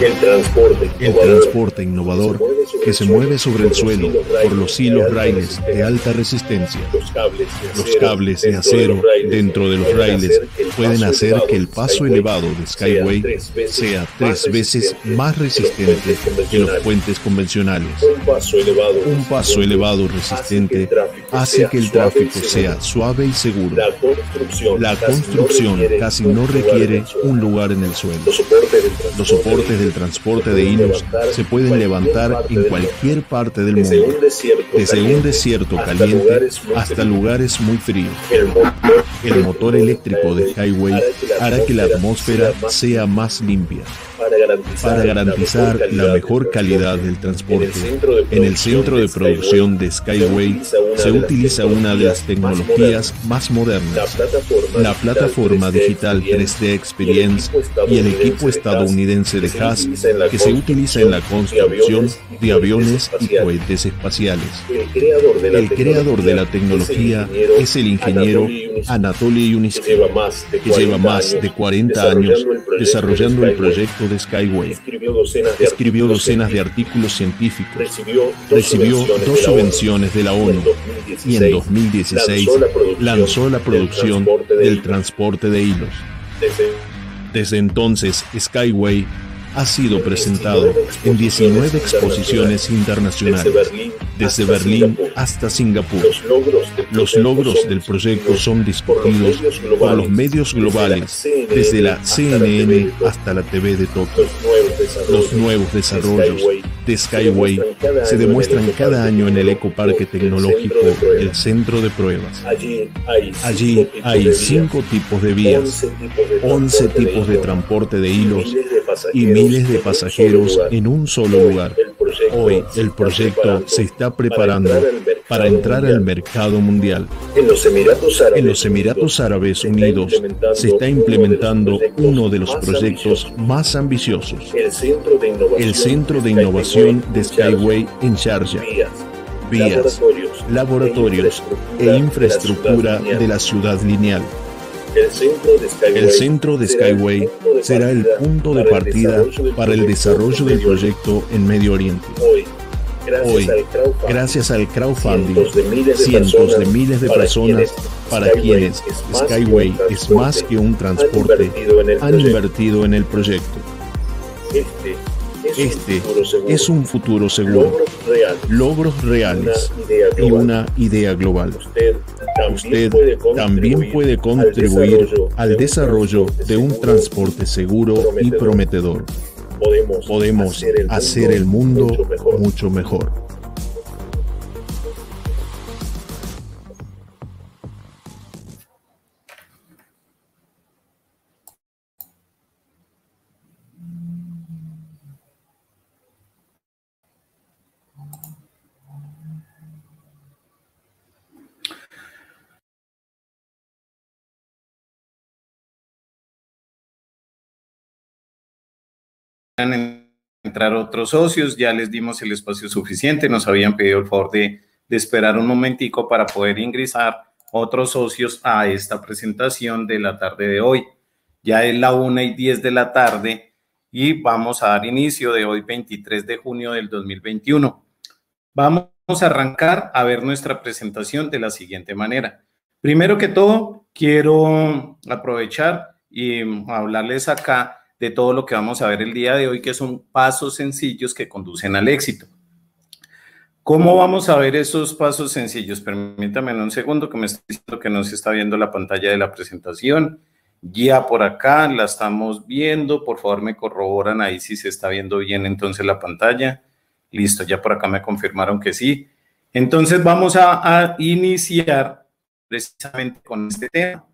El transporte, innovador que se mueve sobre el suelo por los hilos railes de alta resistencia. Los cables de acero dentro de los railes pueden hacer que el paso elevado de Skyway sea tres veces más resistente que los puentes convencionales. Un paso elevado resistente hace que el tráfico sea suave y seguro. La construcción casi no requiere un lugar en el suelo. Los soportes de transporte de Inus se pueden levantar en cualquier parte del mundo, desde un desierto caliente hasta lugares muy fríos. El motor eléctrico de Highway hará que la atmósfera sea más limpia para garantizar la mejor calidad del transporte. En el centro de producción de Skyway se utiliza una de las tecnologías más modernas, la plataforma digital 3D Experience y el equipo estadounidense de HAAS que se utiliza en la construcción de aviones y cohetes espaciales. El creador de la tecnología es el ingeniero Anatoly que lleva más de 40 años, desarrollando el proyecto de Skyway. Escribió docenas de, artículos científicos. Recibió dos, dos subvenciones de la ONU. Y en 2016 lanzó la producción, del transporte de hilos. Desde entonces, Skyway ha sido presentado en 19 exposiciones internacionales, desde Berlín hasta Singapur. Los logros del proyecto son discutidos por los medios globales, desde la CNN hasta la TV de Tokio. Los nuevos desarrollos de Skyway se demuestran cada año en el Eco Parque Tecnológico, el centro de pruebas. Allí hay cinco tipos de vías, 11 tipos de transporte de hilos y miles de pasajeros en un solo lugar. Hoy el proyecto se está preparando para entrar al mercado mundial. En los Emiratos Árabes, Unidos se está implementando uno de los proyectos más ambiciosos, el Centro de Innovación de Skyway en Sharjah vías, laboratorios e, e infraestructura de la ciudad lineal. El centro de Skyway, será el punto de partida para el desarrollo del proyecto en Medio Oriente. Hoy, gracias al crowdfunding, cientos de miles de personas para quienes Skyway es más que un transporte han invertido en el proyecto. Este este, este es un futuro seguro. Logros reales y una idea global. Usted también puede contribuir al desarrollo de un transporte seguro y prometedor. Podemos hacer el mundo mucho mejor. entrar otros socios, ya les dimos el espacio suficiente, nos habían pedido el favor de, de esperar un momentico para poder ingresar otros socios a esta presentación de la tarde de hoy. Ya es la 1 y 10 de la tarde y vamos a dar inicio de hoy 23 de junio del 2021. Vamos a arrancar a ver nuestra presentación de la siguiente manera. Primero que todo, quiero aprovechar y hablarles acá de todo lo que vamos a ver el día de hoy, que son pasos sencillos que conducen al éxito. ¿Cómo vamos a ver esos pasos sencillos? Permítame un segundo que me está diciendo que no se está viendo la pantalla de la presentación. Ya por acá la estamos viendo. Por favor, me corroboran ahí si se está viendo bien entonces la pantalla. Listo, ya por acá me confirmaron que sí. Entonces vamos a iniciar precisamente con este tema.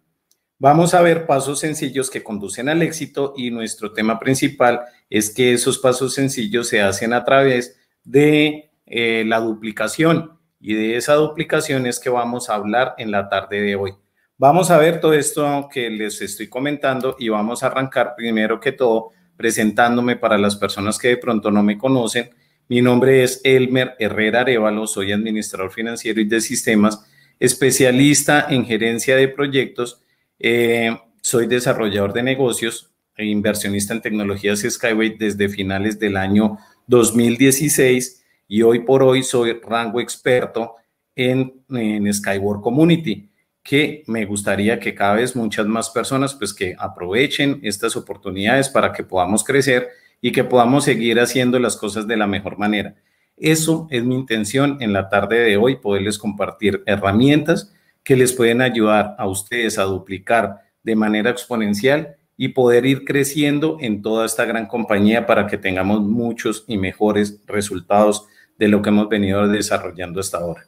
Vamos a ver pasos sencillos que conducen al éxito y nuestro tema principal es que esos pasos sencillos se hacen a través de eh, la duplicación y de esa duplicación es que vamos a hablar en la tarde de hoy. Vamos a ver todo esto que les estoy comentando y vamos a arrancar primero que todo presentándome para las personas que de pronto no me conocen. Mi nombre es Elmer Herrera Arevalo, soy administrador financiero y de sistemas, especialista en gerencia de proyectos eh, soy desarrollador de negocios e inversionista en tecnologías Skyway desde finales del año 2016 y hoy por hoy soy rango experto en, en Skyward Community que me gustaría que cada vez muchas más personas pues que aprovechen estas oportunidades para que podamos crecer y que podamos seguir haciendo las cosas de la mejor manera. Eso es mi intención en la tarde de hoy, poderles compartir herramientas que les pueden ayudar a ustedes a duplicar de manera exponencial y poder ir creciendo en toda esta gran compañía para que tengamos muchos y mejores resultados de lo que hemos venido desarrollando hasta ahora.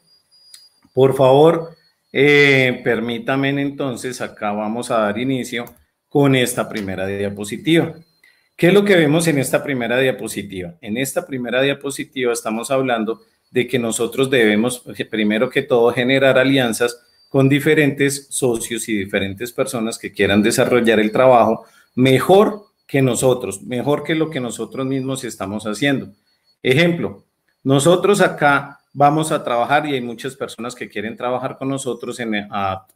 Por favor, eh, permítame permítanme entonces, acá vamos a dar inicio con esta primera diapositiva. ¿Qué es lo que vemos en esta primera diapositiva? En esta primera diapositiva estamos hablando de que nosotros debemos, primero que todo, generar alianzas con diferentes socios y diferentes personas que quieran desarrollar el trabajo mejor que nosotros, mejor que lo que nosotros mismos estamos haciendo. Ejemplo, nosotros acá vamos a trabajar y hay muchas personas que quieren trabajar con nosotros en,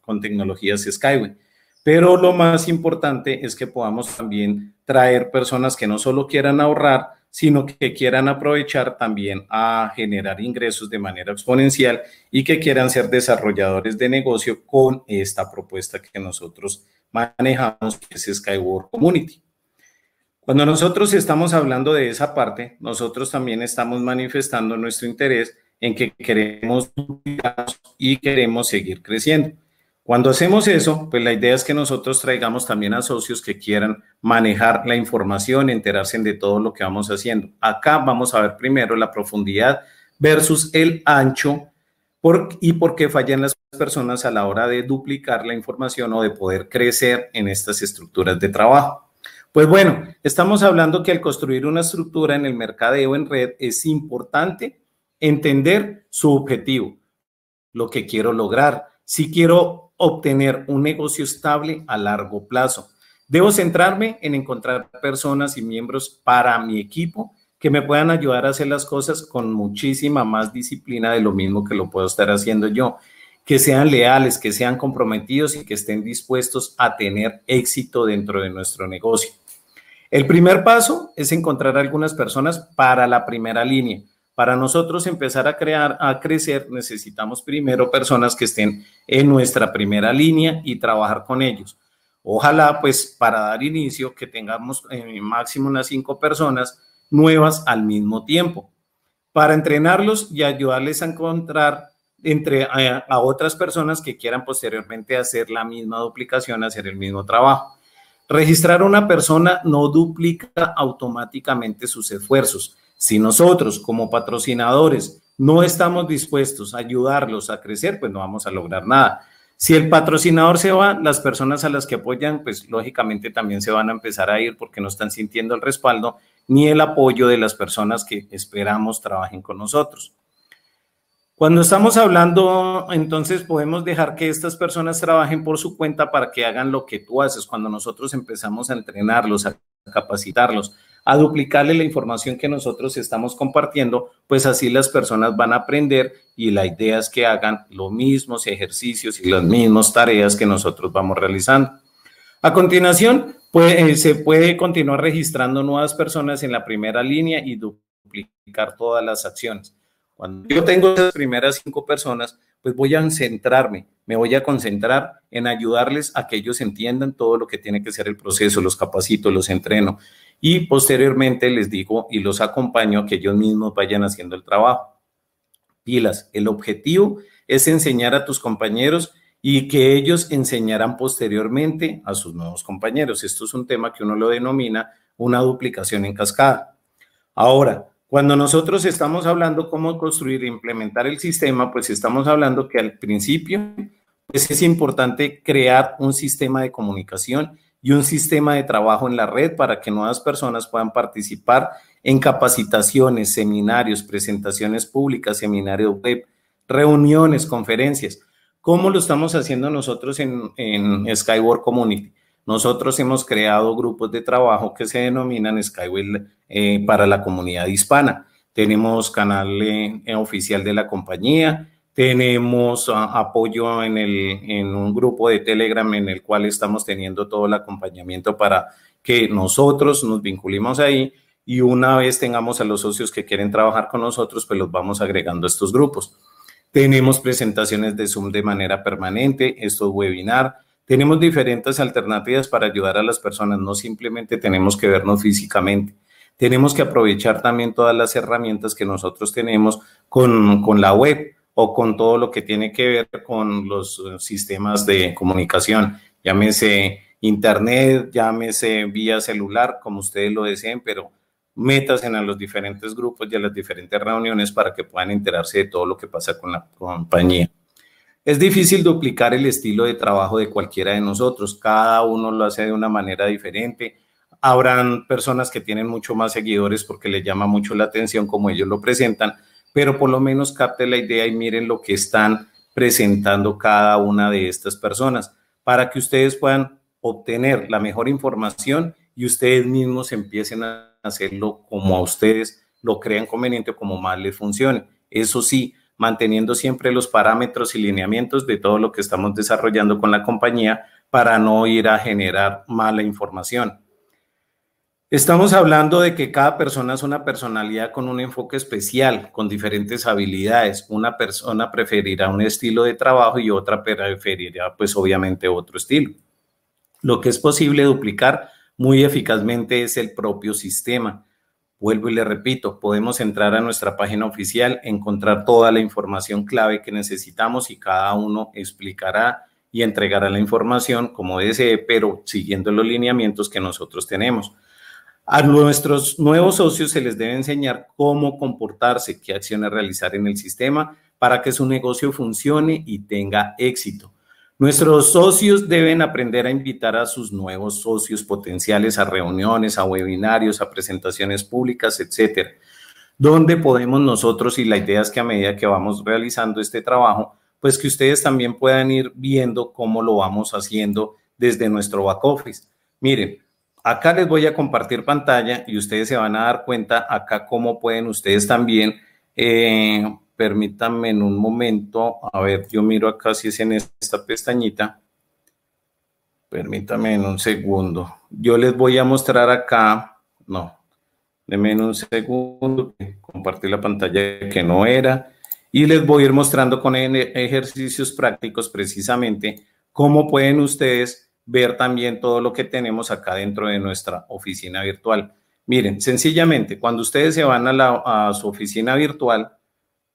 con tecnologías Skyway. Pero lo más importante es que podamos también traer personas que no solo quieran ahorrar, sino que quieran aprovechar también a generar ingresos de manera exponencial y que quieran ser desarrolladores de negocio con esta propuesta que nosotros manejamos, que es Skyward Community. Cuando nosotros estamos hablando de esa parte, nosotros también estamos manifestando nuestro interés en que queremos y queremos seguir creciendo. Cuando hacemos eso, pues la idea es que nosotros traigamos también a socios que quieran manejar la información, enterarse de todo lo que vamos haciendo. Acá vamos a ver primero la profundidad versus el ancho y por qué fallan las personas a la hora de duplicar la información o de poder crecer en estas estructuras de trabajo. Pues bueno, estamos hablando que al construir una estructura en el mercadeo en red es importante entender su objetivo, lo que quiero lograr. Si quiero obtener un negocio estable a largo plazo. Debo centrarme en encontrar personas y miembros para mi equipo que me puedan ayudar a hacer las cosas con muchísima más disciplina de lo mismo que lo puedo estar haciendo yo, que sean leales, que sean comprometidos y que estén dispuestos a tener éxito dentro de nuestro negocio. El primer paso es encontrar algunas personas para la primera línea. Para nosotros empezar a crear, a crecer, necesitamos primero personas que estén en nuestra primera línea y trabajar con ellos. Ojalá, pues, para dar inicio, que tengamos en eh, máximo unas cinco personas nuevas al mismo tiempo, para entrenarlos y ayudarles a encontrar entre a, eh, a, otras personas que quieran posteriormente hacer la misma duplicación, hacer el mismo trabajo. Registrar una persona no duplica automáticamente sus esfuerzos. Si nosotros como patrocinadores no estamos dispuestos a ayudarlos a crecer, pues no vamos a lograr nada. Si el patrocinador se va, las personas a las que apoyan, pues lógicamente también se van a empezar a ir porque no están sintiendo el respaldo ni el apoyo de las personas que esperamos trabajen con nosotros. Cuando estamos hablando, entonces podemos dejar que estas personas trabajen por su cuenta para que hagan lo que tú haces. Cuando nosotros empezamos a entrenarlos, a capacitarlos, a duplicarle la información que nosotros estamos compartiendo, pues así las personas van a aprender y la idea es que hagan los mismos ejercicios y las mismas tareas que nosotros vamos realizando. A continuación, pues, eh, se puede continuar registrando nuevas personas en la primera línea y duplicar todas las acciones. Cuando yo tengo las primeras cinco personas, pues voy a centrarme, me voy a concentrar en ayudarles a que ellos entiendan todo lo que tiene que ser el proceso, los capacito, los entreno y posteriormente les digo y los acompaño a que ellos mismos vayan haciendo el trabajo. Pilas, el objetivo es enseñar a tus compañeros y que ellos enseñarán posteriormente a sus nuevos compañeros. Esto es un tema que uno lo denomina una duplicación en cascada. Ahora, cuando nosotros estamos hablando cómo construir e implementar el sistema, pues estamos hablando que al principio pues es importante crear un sistema de comunicación y un sistema de trabajo en la red para que nuevas personas puedan participar en capacitaciones, seminarios, presentaciones públicas, seminarios web, reuniones, conferencias. ¿Cómo lo estamos haciendo nosotros en, en Skyward Community? Nosotros hemos creado grupos de trabajo que se denominan Skywell eh, para la comunidad hispana. Tenemos canal eh, eh, oficial de la compañía, tenemos ah, apoyo en, en un grupo de Telegram en el cual estamos teniendo todo el acompañamiento para que nosotros nos vinculemos ahí y una vez tengamos a los socios que quieren trabajar con nosotros, pues los vamos agregando a estos grupos. Tenemos presentaciones de Zoom de manera permanente, estos es webinar, tenemos diferentes alternativas para ayudar a las personas, no simplemente tenemos que vernos físicamente. Tenemos que aprovechar también todas las herramientas que nosotros tenemos con, la web o con todo lo que tiene que ver con los eh, sistemas de comunicación, llámese internet, llámese vía celular, como ustedes lo deseen, pero metas en a los diferentes grupos y a las diferentes reuniones para que puedan enterarse de todo lo que pasa con la compañía. Es difícil duplicar el estilo de trabajo de cualquiera de nosotros, cada uno lo hace de una manera diferente. Habrán personas que tienen mucho más seguidores porque les llama mucho la atención como ellos lo presentan, pero por lo menos capten la idea y miren lo que están presentando cada una de estas personas para que ustedes puedan obtener la mejor información y ustedes mismos empiecen a hacerlo como a ustedes lo crean conveniente o como más les funcione. Eso sí, manteniendo siempre los parámetros y lineamientos de todo lo que estamos desarrollando con la compañía para no ir a generar mala información. Estamos hablando de que cada persona es una personalidad con un enfoque especial, con diferentes habilidades. Una persona preferirá un estilo de trabajo y otra preferirá, pues obviamente, otro estilo. Lo que es posible duplicar muy eficazmente es el propio sistema. Vuelvo y le repito, podemos entrar a nuestra página oficial, encontrar toda la información clave que necesitamos y cada uno explicará y entregará la información como desee, pero siguiendo los lineamientos que nosotros tenemos. A nuestros nuevos socios se les debe enseñar cómo comportarse, qué acciones realizar en el sistema para que su negocio funcione y tenga éxito. Nuestros socios deben aprender a invitar a sus nuevos socios potenciales a reuniones, a webinarios, a presentaciones públicas, etcétera. Donde podemos nosotros, y la idea es que a medida que vamos realizando este trabajo, pues que ustedes también puedan ir viendo cómo lo vamos haciendo desde nuestro back office. Miren, acá les voy a compartir pantalla y ustedes se van a dar cuenta acá cómo pueden ustedes también eh, permítanme en un momento, a ver, yo miro acá si es en esta pestañita, permítanme en un segundo, yo les voy a mostrar acá, no, denme en un segundo, compartir la pantalla que no era, y les voy a ir mostrando con e-, ejercicios prácticos precisamente cómo pueden ustedes ver también todo lo que tenemos acá dentro de nuestra oficina virtual. Miren, sencillamente, cuando ustedes se van a, la, a su oficina virtual,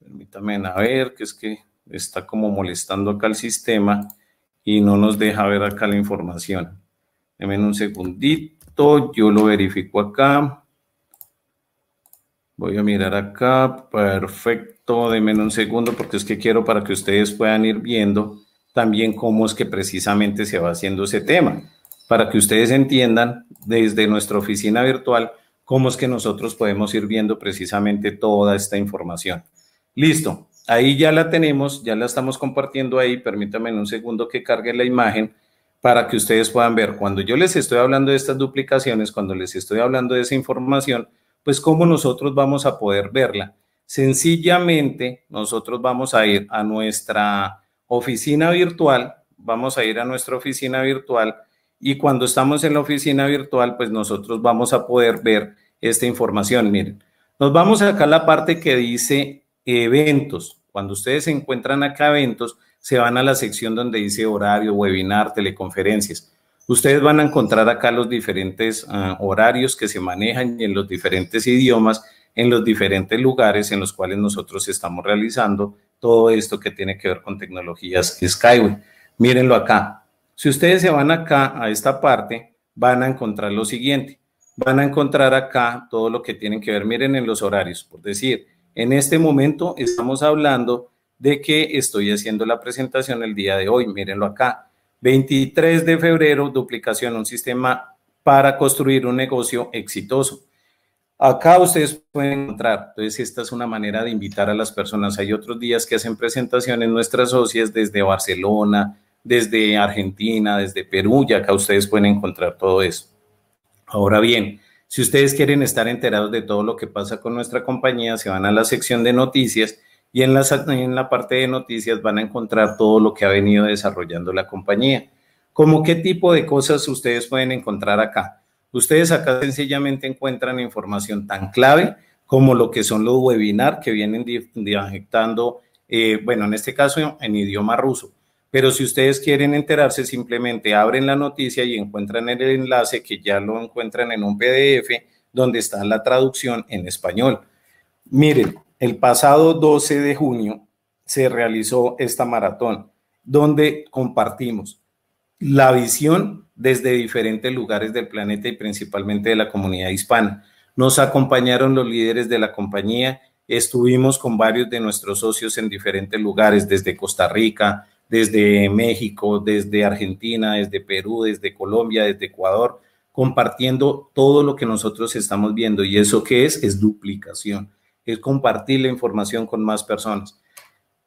Permítanme a ver, que es que está como molestando acá el sistema y no nos deja ver acá la información. Denme un segundito, yo lo verifico acá. Voy a mirar acá, perfecto, deme un segundo porque es que quiero para que ustedes puedan ir viendo también cómo es que precisamente se va haciendo ese tema, para que ustedes entiendan desde nuestra oficina virtual cómo es que nosotros podemos ir viendo precisamente toda esta información. Listo, ahí ya la tenemos, ya la estamos compartiendo ahí. Permítanme en un segundo que cargue la imagen para que ustedes puedan ver. Cuando yo les estoy hablando de estas duplicaciones, cuando les estoy hablando de esa información, pues cómo nosotros vamos a poder verla. Sencillamente, nosotros vamos a ir a nuestra oficina virtual, vamos a ir a nuestra oficina virtual y cuando estamos en la oficina virtual, pues nosotros vamos a poder ver esta información. Miren, nos vamos acá a la parte que dice eventos. Cuando ustedes se encuentran acá eventos, se van a la sección donde dice horario, webinar, teleconferencias. Ustedes van a encontrar acá los diferentes ah, horarios que se manejan en los diferentes idiomas, en los diferentes lugares en los cuales nosotros estamos realizando todo esto que tiene que ver con tecnologías Skyway. Mírenlo acá. Si ustedes se van acá a esta parte, van a encontrar lo siguiente. Van a encontrar acá todo lo que tienen que ver. Miren en los horarios, por decir, en este momento estamos hablando de que estoy haciendo la presentación el día de hoy, mírenlo acá. 23 de febrero, duplicación, un sistema para construir un negocio exitoso. Acá ustedes pueden encontrar, entonces esta es una manera de invitar a las personas. Hay otros días que hacen presentaciones nuestras socias desde Barcelona, desde Argentina, desde Perú, Y acá ustedes pueden encontrar todo eso. Ahora bien, si ustedes quieren estar enterados de todo lo que pasa con nuestra compañía, se van a la sección de noticias y en la, parte de noticias van a encontrar todo lo que ha venido desarrollando la compañía. ¿Cómo qué tipo de cosas ustedes pueden encontrar acá? Ustedes acá sencillamente encuentran información tan clave como lo que son los webinars que vienen dictando, eh, bueno, en este caso en idioma ruso. Pero si ustedes quieren enterarse, simplemente abren la noticia y encuentran el enlace que ya lo encuentran en un PDF donde está la traducción en español. Miren, el pasado 12 de junio se realizó esta maratón donde compartimos la visión desde diferentes lugares del planeta y principalmente de la comunidad hispana. Nos acompañaron los líderes de la compañía, estuvimos con varios de nuestros socios en diferentes lugares, desde Costa Rica, desde México, desde Argentina, desde Perú, desde Colombia, desde Ecuador, compartiendo todo lo que nosotros estamos viendo. ¿Y eso qué es? Es duplicación, es compartir la información con más personas.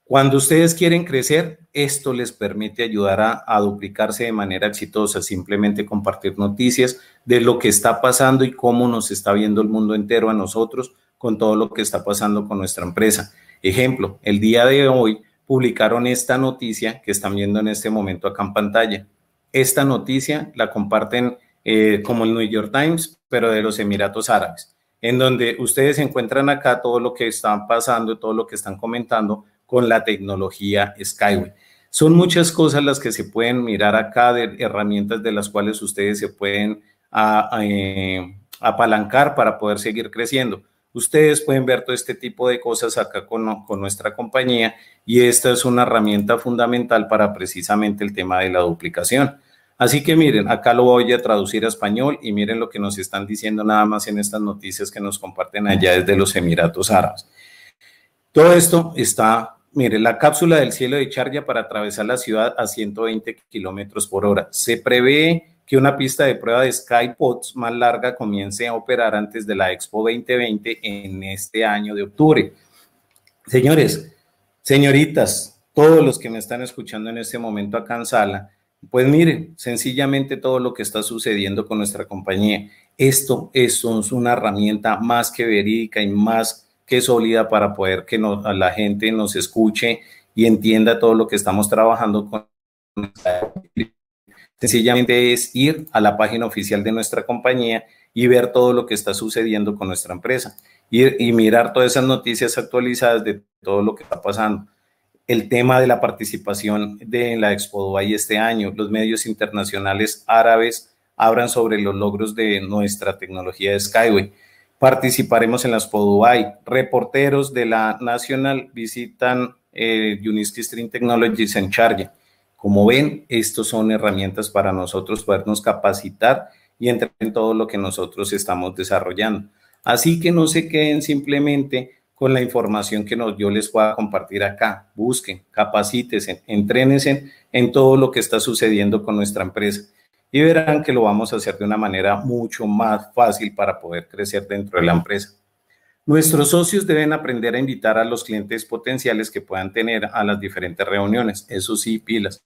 Cuando ustedes quieren crecer, esto les permite ayudar a, a, duplicarse de manera exitosa, simplemente compartir noticias de lo que está pasando y cómo nos está viendo el mundo entero a nosotros con todo lo que está pasando con nuestra empresa. Ejemplo, el día de hoy publicaron esta noticia que están viendo en este momento acá en pantalla. Esta noticia la comparten eh, como el New York Times, pero de los Emiratos Árabes, en donde ustedes encuentran acá todo lo que están pasando, todo lo que están comentando con la tecnología Skyway. Son muchas cosas las que se pueden mirar acá, de herramientas de las cuales ustedes se pueden ah, eh, apalancar para poder seguir creciendo. Ustedes pueden ver todo este tipo de cosas acá con, nuestra compañía y esta es una herramienta fundamental para precisamente el tema de la duplicación. Así que miren, acá lo voy a traducir a español y miren lo que nos están diciendo nada más en estas noticias que nos comparten allá desde los Emiratos Árabes. Todo esto está, miren, la cápsula del cielo de Charja para atravesar la ciudad a 120 kilómetros por hora. Se prevé que una pista de prueba de Skypods más larga comience a operar antes de la Expo 2020 en este año de octubre. Señores, señoritas, todos los que me están escuchando en este momento acá en sala, pues miren, sencillamente todo lo que está sucediendo con nuestra compañía. Esto es una herramienta más que verídica y más que sólida para poder que la gente nos escuche y entienda todo lo que estamos trabajando con Sencillamente es ir a la página oficial de nuestra compañía y ver todo lo que está sucediendo con nuestra empresa y, mirar todas esas noticias actualizadas de todo lo que está pasando. El tema de la participación de la Expo Dubai este año, los medios internacionales árabes hablan sobre los logros de nuestra tecnología de Skyway. Participaremos en la Expo Dubai. Reporteros de la National visitan eh, Uniski Stream Technologies en Charge como ven, estos son herramientas para nosotros podernos capacitar y entrar en todo lo que nosotros estamos desarrollando. Así que no se queden simplemente con la información que nos, yo les a compartir acá. Busquen, capacítense, entrénense en todo lo que está sucediendo con nuestra empresa y verán que lo vamos a hacer de una manera mucho más fácil para poder crecer dentro de la empresa. Nuestros socios deben aprender a invitar a los clientes potenciales que puedan tener a las diferentes reuniones. Eso sí, pilas.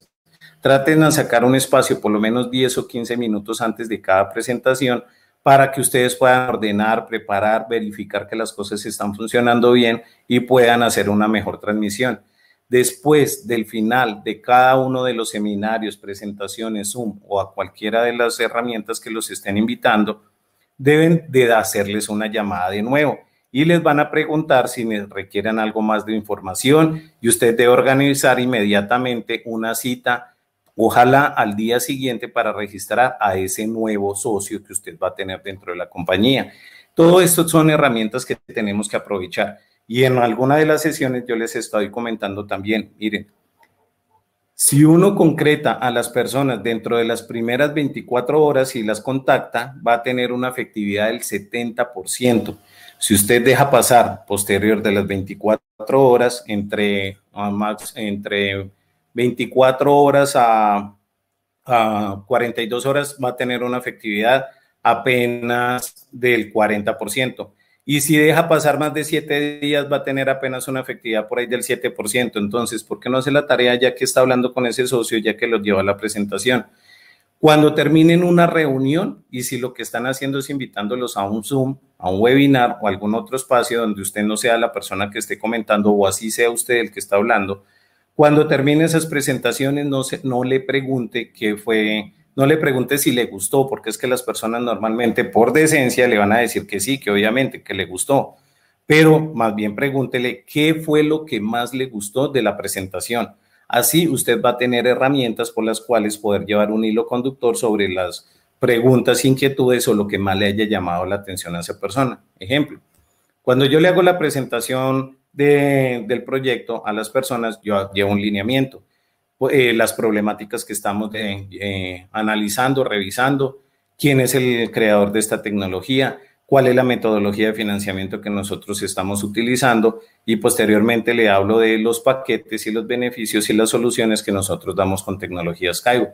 Traten de sacar un espacio por lo menos 10 o 15 minutos antes de cada presentación para que ustedes puedan ordenar, preparar, verificar que las cosas están funcionando bien y puedan hacer una mejor transmisión. Después del final de cada uno de los seminarios, presentaciones, Zoom o a cualquiera de las herramientas que los estén invitando, deben de hacerles una llamada de nuevo y les van a preguntar si requieren algo más de información y usted debe organizar inmediatamente una cita, ojalá al día siguiente para registrar a ese nuevo socio que usted va a tener dentro de la compañía. Todo esto son herramientas que tenemos que aprovechar. Y en alguna de las sesiones yo les estoy comentando también, miren, si uno concreta a las personas dentro de las primeras 24 horas y las contacta, va a tener una efectividad del 70%. Si usted deja pasar posterior de las 24 horas, entre, ah, entre 24 horas a, a 42 horas va a tener una efectividad apenas del 40%. Y si deja pasar más de 7 días, va a tener apenas una efectividad por ahí del 7%. Entonces, ¿por qué no hace la tarea ya que está hablando con ese socio, ya que lo lleva a la presentación? Cuando terminen una reunión y si lo que están haciendo es invitándolos a un Zoom, a un webinar o algún otro espacio donde usted no sea la persona que esté comentando o así sea usted el que está hablando, cuando termine esas presentaciones no, no le pregunte qué fue, no le pregunte si le gustó, porque es que las personas normalmente por decencia le van a decir que sí, que obviamente que le gustó, pero más bien pregúntele qué fue lo que más le gustó de la presentación Así usted va a tener herramientas por las cuales poder llevar un hilo conductor sobre las preguntas, e inquietudes o lo que más le haya llamado la atención a esa persona. Ejemplo, cuando yo le hago la presentación del proyecto a las personas, yo llevo un lineamiento. Eh, las problemáticas que estamos eh, eh, analizando, revisando, quién es el creador de esta tecnología, cuál es la metodología de financiamiento que nosotros estamos utilizando y posteriormente le hablo de los paquetes y los beneficios y las soluciones que nosotros damos con tecnologías Skygo.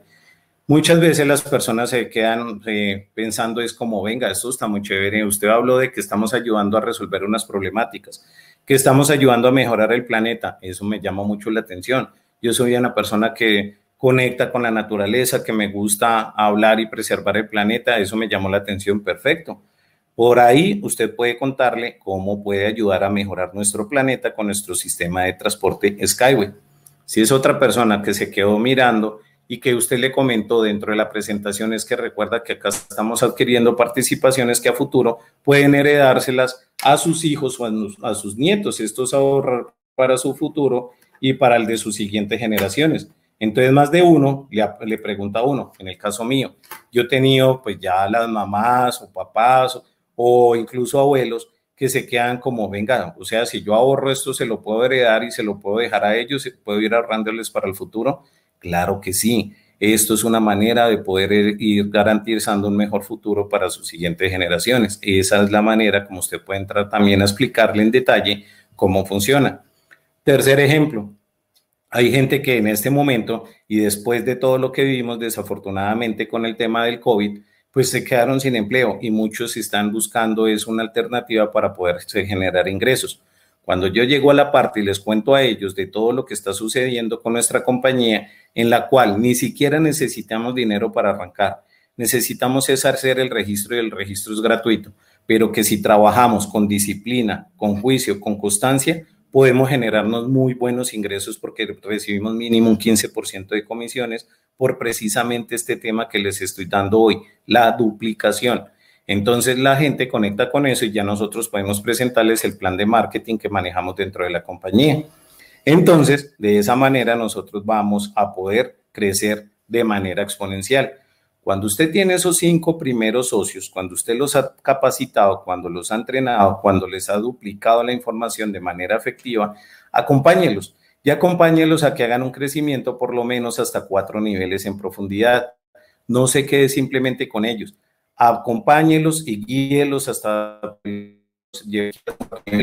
Muchas veces las personas se quedan eh, pensando es como, venga, esto está muy chévere, usted habló de que estamos ayudando a resolver unas problemáticas, que estamos ayudando a mejorar el planeta, eso me llamó mucho la atención. Yo soy una persona que conecta con la naturaleza, que me gusta hablar y preservar el planeta, eso me llamó la atención, perfecto por ahí usted puede contarle cómo puede ayudar a mejorar nuestro planeta con nuestro sistema de transporte Skyway. Si es otra persona que se quedó mirando y que usted le comentó dentro de la presentación es que recuerda que acá estamos adquiriendo participaciones que a futuro pueden heredárselas a sus hijos o a sus nietos. Esto es ahorrar para su futuro y para el de sus siguientes generaciones. Entonces, más de uno le, pregunta a uno, en el caso mío, yo he tenido pues ya las mamás o papás o incluso abuelos que se quedan como, venga, o sea, si yo ahorro esto, se lo puedo heredar y se lo puedo dejar a ellos, puedo ir ahorrándoles para el futuro. Claro que sí. Esto es una manera de poder er, ir garantizando un mejor futuro para sus siguientes generaciones. Esa es la manera como usted puede entrar también a explicarle en detalle cómo funciona. Tercer ejemplo, hay gente que en este momento y después de todo lo que vivimos desafortunadamente con el tema del COVID, pues se quedaron sin empleo y muchos están buscando es una alternativa para poder generar ingresos. Cuando yo llego a la parte y les cuento a ellos de todo lo que está sucediendo con nuestra compañía, en la cual ni siquiera necesitamos dinero para arrancar, necesitamos es hacer el registro y el registro es gratuito, pero que si trabajamos con disciplina, con juicio, con constancia, podemos generarnos muy buenos ingresos porque recibimos mínimo un 15% de comisiones por precisamente este tema que les estoy dando hoy, la duplicación. Entonces la gente conecta con eso y ya nosotros podemos presentarles el plan de marketing que manejamos dentro de la compañía. Entonces, de esa manera nosotros vamos a poder crecer de manera exponencial. Cuando usted tiene esos cinco primeros socios, cuando usted los ha capacitado, cuando los ha entrenado, cuando les ha duplicado la información de manera efectiva, acompáñelos y acompáñelos a que hagan un crecimiento por lo menos hasta cuatro niveles en profundidad. No se quede simplemente con ellos. Acompáñelos y guíelos hasta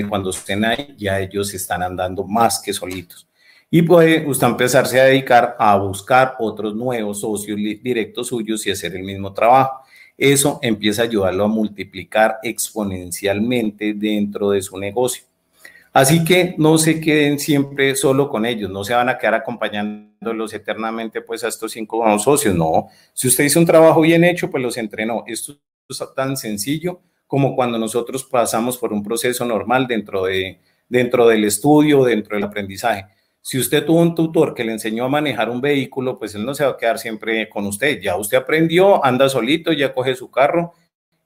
cuando estén ahí, ya ellos están andando más que solitos y puede usted empezarse a dedicar a buscar otros nuevos socios directos suyos y hacer el mismo trabajo. Eso empieza a ayudarlo a multiplicar exponencialmente dentro de su negocio. Así que no se queden siempre solo con ellos, no se van a quedar acompañándolos eternamente pues a estos cinco socios, no. Si usted hizo un trabajo bien hecho, pues los entrenó. Esto es tan sencillo como cuando nosotros pasamos por un proceso normal dentro, de, dentro del estudio, dentro del aprendizaje. Si usted tuvo un tutor que le enseñó a manejar un vehículo, pues él no se va a quedar siempre con usted. Ya usted aprendió, anda solito, ya coge su carro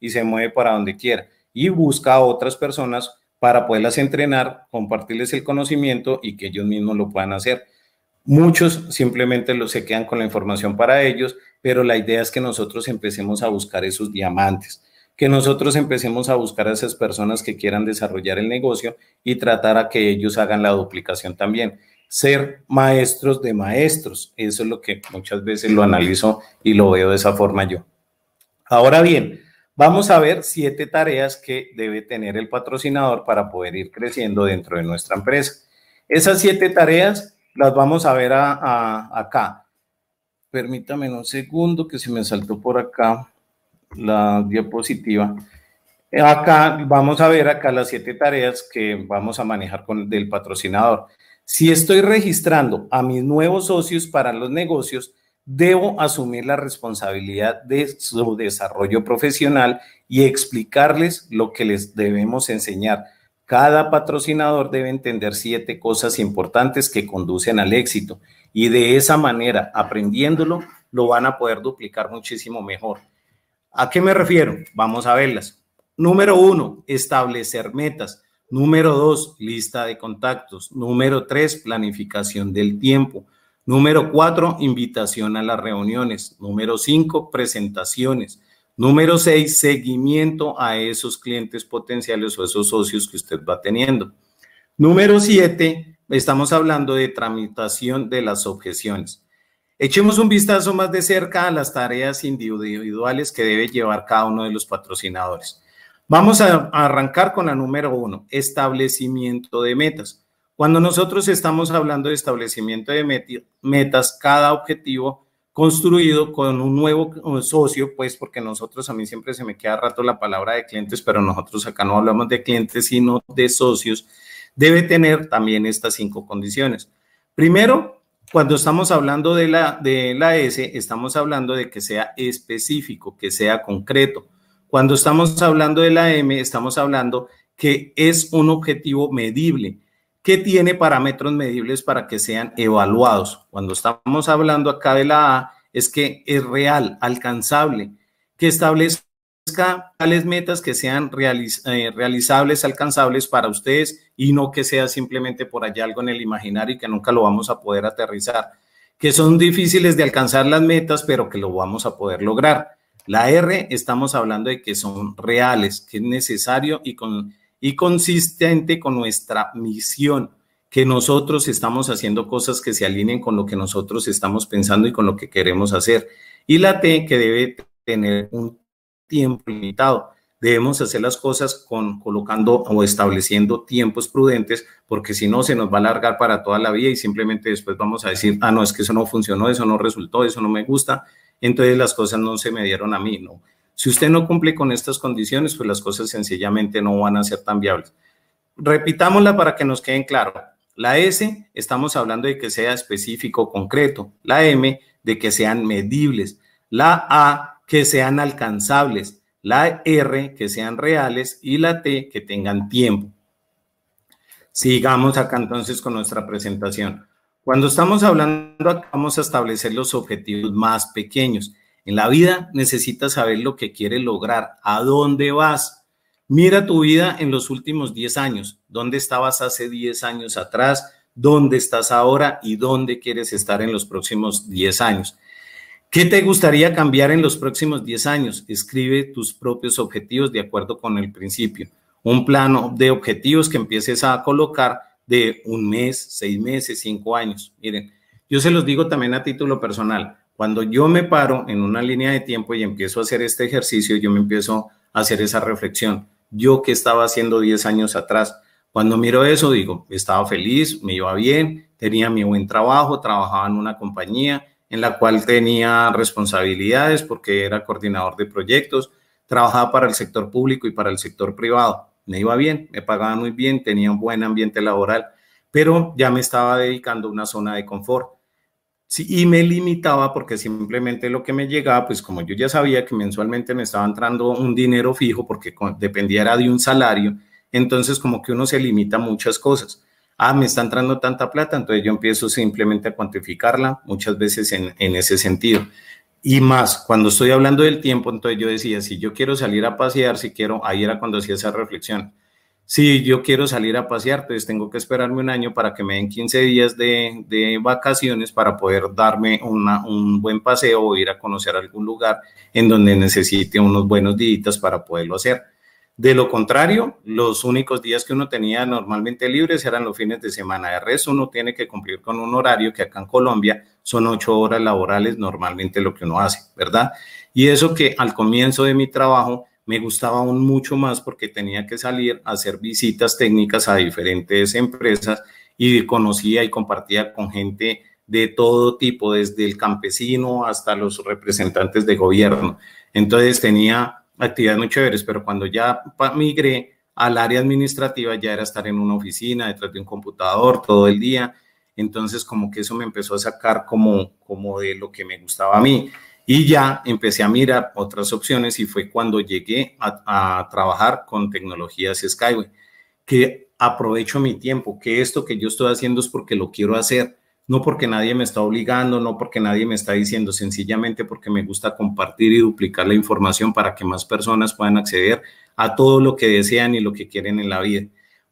y se mueve para donde quiera. Y busca a otras personas para poderlas entrenar, compartirles el conocimiento y que ellos mismos lo puedan hacer. Muchos simplemente lo, se quedan con la información para ellos, pero la idea es que nosotros empecemos a buscar esos diamantes, que nosotros empecemos a buscar a esas personas que quieran desarrollar el negocio y tratar a que ellos hagan la duplicación también ser maestros de maestros. Eso es lo que muchas veces lo analizo y lo veo de esa forma yo. Ahora bien, vamos a ver siete tareas que debe tener el patrocinador para poder ir creciendo dentro de nuestra empresa. Esas siete tareas las vamos a ver acá. Permítame un segundo que se me saltó por acá la diapositiva. Acá vamos a ver acá las siete tareas que vamos a manejar con del patrocinador. Si estoy registrando a mis nuevos socios para los negocios, debo asumir la responsabilidad de su desarrollo profesional y explicarles lo que les debemos enseñar. Cada patrocinador debe entender siete cosas importantes que conducen al éxito y de esa manera, aprendiéndolo, lo van a poder duplicar muchísimo mejor. ¿A qué me refiero? Vamos a verlas. Número uno, establecer metas. Número dos, lista de contactos. Número tres, planificación del tiempo. Número cuatro, invitación a las reuniones. Número cinco, presentaciones. Número seis, seguimiento a esos clientes potenciales o esos socios que usted va teniendo. Número siete, estamos hablando de tramitación de las objeciones. Echemos un vistazo más de cerca a las tareas individuales que debe llevar cada uno de los patrocinadores. Vamos a arrancar con la número uno, establecimiento de metas. Cuando nosotros estamos hablando de establecimiento de metas, cada objetivo construido con un nuevo socio, pues porque nosotros, a mí siempre se me queda rato la palabra de clientes, pero nosotros acá no hablamos de clientes, sino de socios, debe tener también estas cinco condiciones. Primero, cuando estamos hablando de la, de la S, estamos hablando de que sea específico, que sea concreto cuando estamos hablando de la M, estamos hablando que es un objetivo medible, que tiene parámetros medibles para que sean evaluados. Cuando estamos hablando acá de la A, es que es real, alcanzable, que establezca tales metas que sean eh, realizables, alcanzables para ustedes y no que sea simplemente por allá algo en el imaginario y que nunca lo vamos a poder aterrizar, que son difíciles de alcanzar las metas, pero que lo vamos a poder lograr. La R estamos hablando de que son reales, que es necesario y, con, y consistente con nuestra misión, que nosotros estamos haciendo cosas que se alineen con lo que nosotros estamos pensando y con lo que queremos hacer. Y la T, que debe tener un tiempo limitado. Debemos hacer las cosas con colocando o estableciendo tiempos prudentes, porque si no se nos va a alargar para toda la vida y simplemente después vamos a decir, ah, no, es que eso no funcionó, eso no resultó, eso no me gusta, entonces las cosas no se me dieron a mí, ¿no? Si usted no cumple con estas condiciones, pues las cosas sencillamente no van a ser tan viables. Repitámosla para que nos queden claro. La S, estamos hablando de que sea específico, concreto. La M, de que sean medibles. La A, que sean alcanzables. La R, que sean reales. Y la T, que tengan tiempo. Sigamos acá entonces con nuestra presentación. Cuando estamos hablando, vamos a establecer los objetivos más pequeños. En la vida necesitas saber lo que quieres lograr, a dónde vas. Mira tu vida en los últimos 10 años, dónde estabas hace 10 años atrás, dónde estás ahora y dónde quieres estar en los próximos 10 años. ¿Qué te gustaría cambiar en los próximos 10 años? Escribe tus propios objetivos de acuerdo con el principio. Un plano de objetivos que empieces a colocar de un mes, seis meses, cinco años. Miren, yo se los digo también a título personal. Cuando yo me paro en una línea de tiempo y empiezo a hacer este ejercicio, yo me empiezo a hacer esa reflexión. Yo qué estaba haciendo 10 años atrás. Cuando miro eso, digo, estaba feliz, me iba bien, tenía mi buen trabajo, trabajaba en una compañía en la cual tenía responsabilidades porque era coordinador de proyectos, trabajaba para el sector público y para el sector privado me iba bien, me pagaba muy bien, tenía un buen ambiente laboral, pero ya me estaba dedicando a una zona de confort. Sí, y me limitaba porque simplemente lo que me llegaba, pues como yo ya sabía que mensualmente me estaba entrando un dinero fijo porque dependiera de un salario, entonces como que uno se limita a muchas cosas. Ah, me está entrando tanta plata, entonces yo empiezo simplemente a cuantificarla muchas veces en, en ese sentido. Y más, cuando estoy hablando del tiempo, entonces yo decía, si yo quiero salir a pasear, si quiero, ahí era cuando hacía esa reflexión, si yo quiero salir a pasear, entonces tengo que esperarme un año para que me den 15 días de, vacaciones para poder darme una, un buen paseo o ir a conocer algún lugar en donde necesite unos buenos días para poderlo hacer. De lo contrario, los únicos días que uno tenía normalmente libres eran los fines de semana. De resto, uno tiene que cumplir con un horario que acá en Colombia son ocho horas laborales normalmente lo que uno hace, ¿verdad? Y eso que al comienzo de mi trabajo me gustaba aún mucho más porque tenía que salir a hacer visitas técnicas a diferentes empresas y conocía y compartía con gente de todo tipo, desde el campesino hasta los representantes de gobierno. Entonces tenía actividades muy chéveres, pero cuando ya migré al área administrativa ya era estar en una oficina, detrás de un computador todo el día. Entonces como que eso me empezó a sacar como, como de lo que me gustaba a mí. Y ya empecé a mirar otras opciones y fue cuando llegué a, a trabajar con tecnologías Skyway, que aprovecho mi tiempo, que esto que yo estoy haciendo es porque lo quiero hacer no porque nadie me está obligando, no porque nadie me está diciendo, sencillamente porque me gusta compartir y duplicar la información para que más personas puedan acceder a todo lo que desean y lo que quieren en la vida.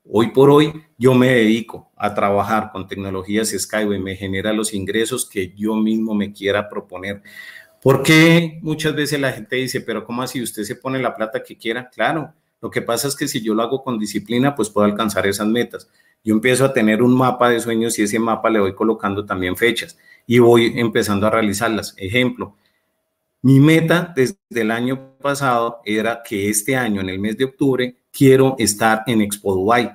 Hoy por hoy yo me dedico a trabajar con tecnologías Skyway, me genera los ingresos que yo mismo me quiera proponer. Porque muchas veces la gente dice, pero ¿cómo así usted se pone la plata que quiera? Claro, lo que pasa es que si yo lo hago con disciplina, pues puedo alcanzar esas metas. Yo empiezo a tener un mapa de sueños y ese mapa le voy colocando también fechas y voy empezando a realizarlas. Ejemplo, mi meta desde el año pasado era que este año, en el mes de octubre, quiero estar en Expo Dubai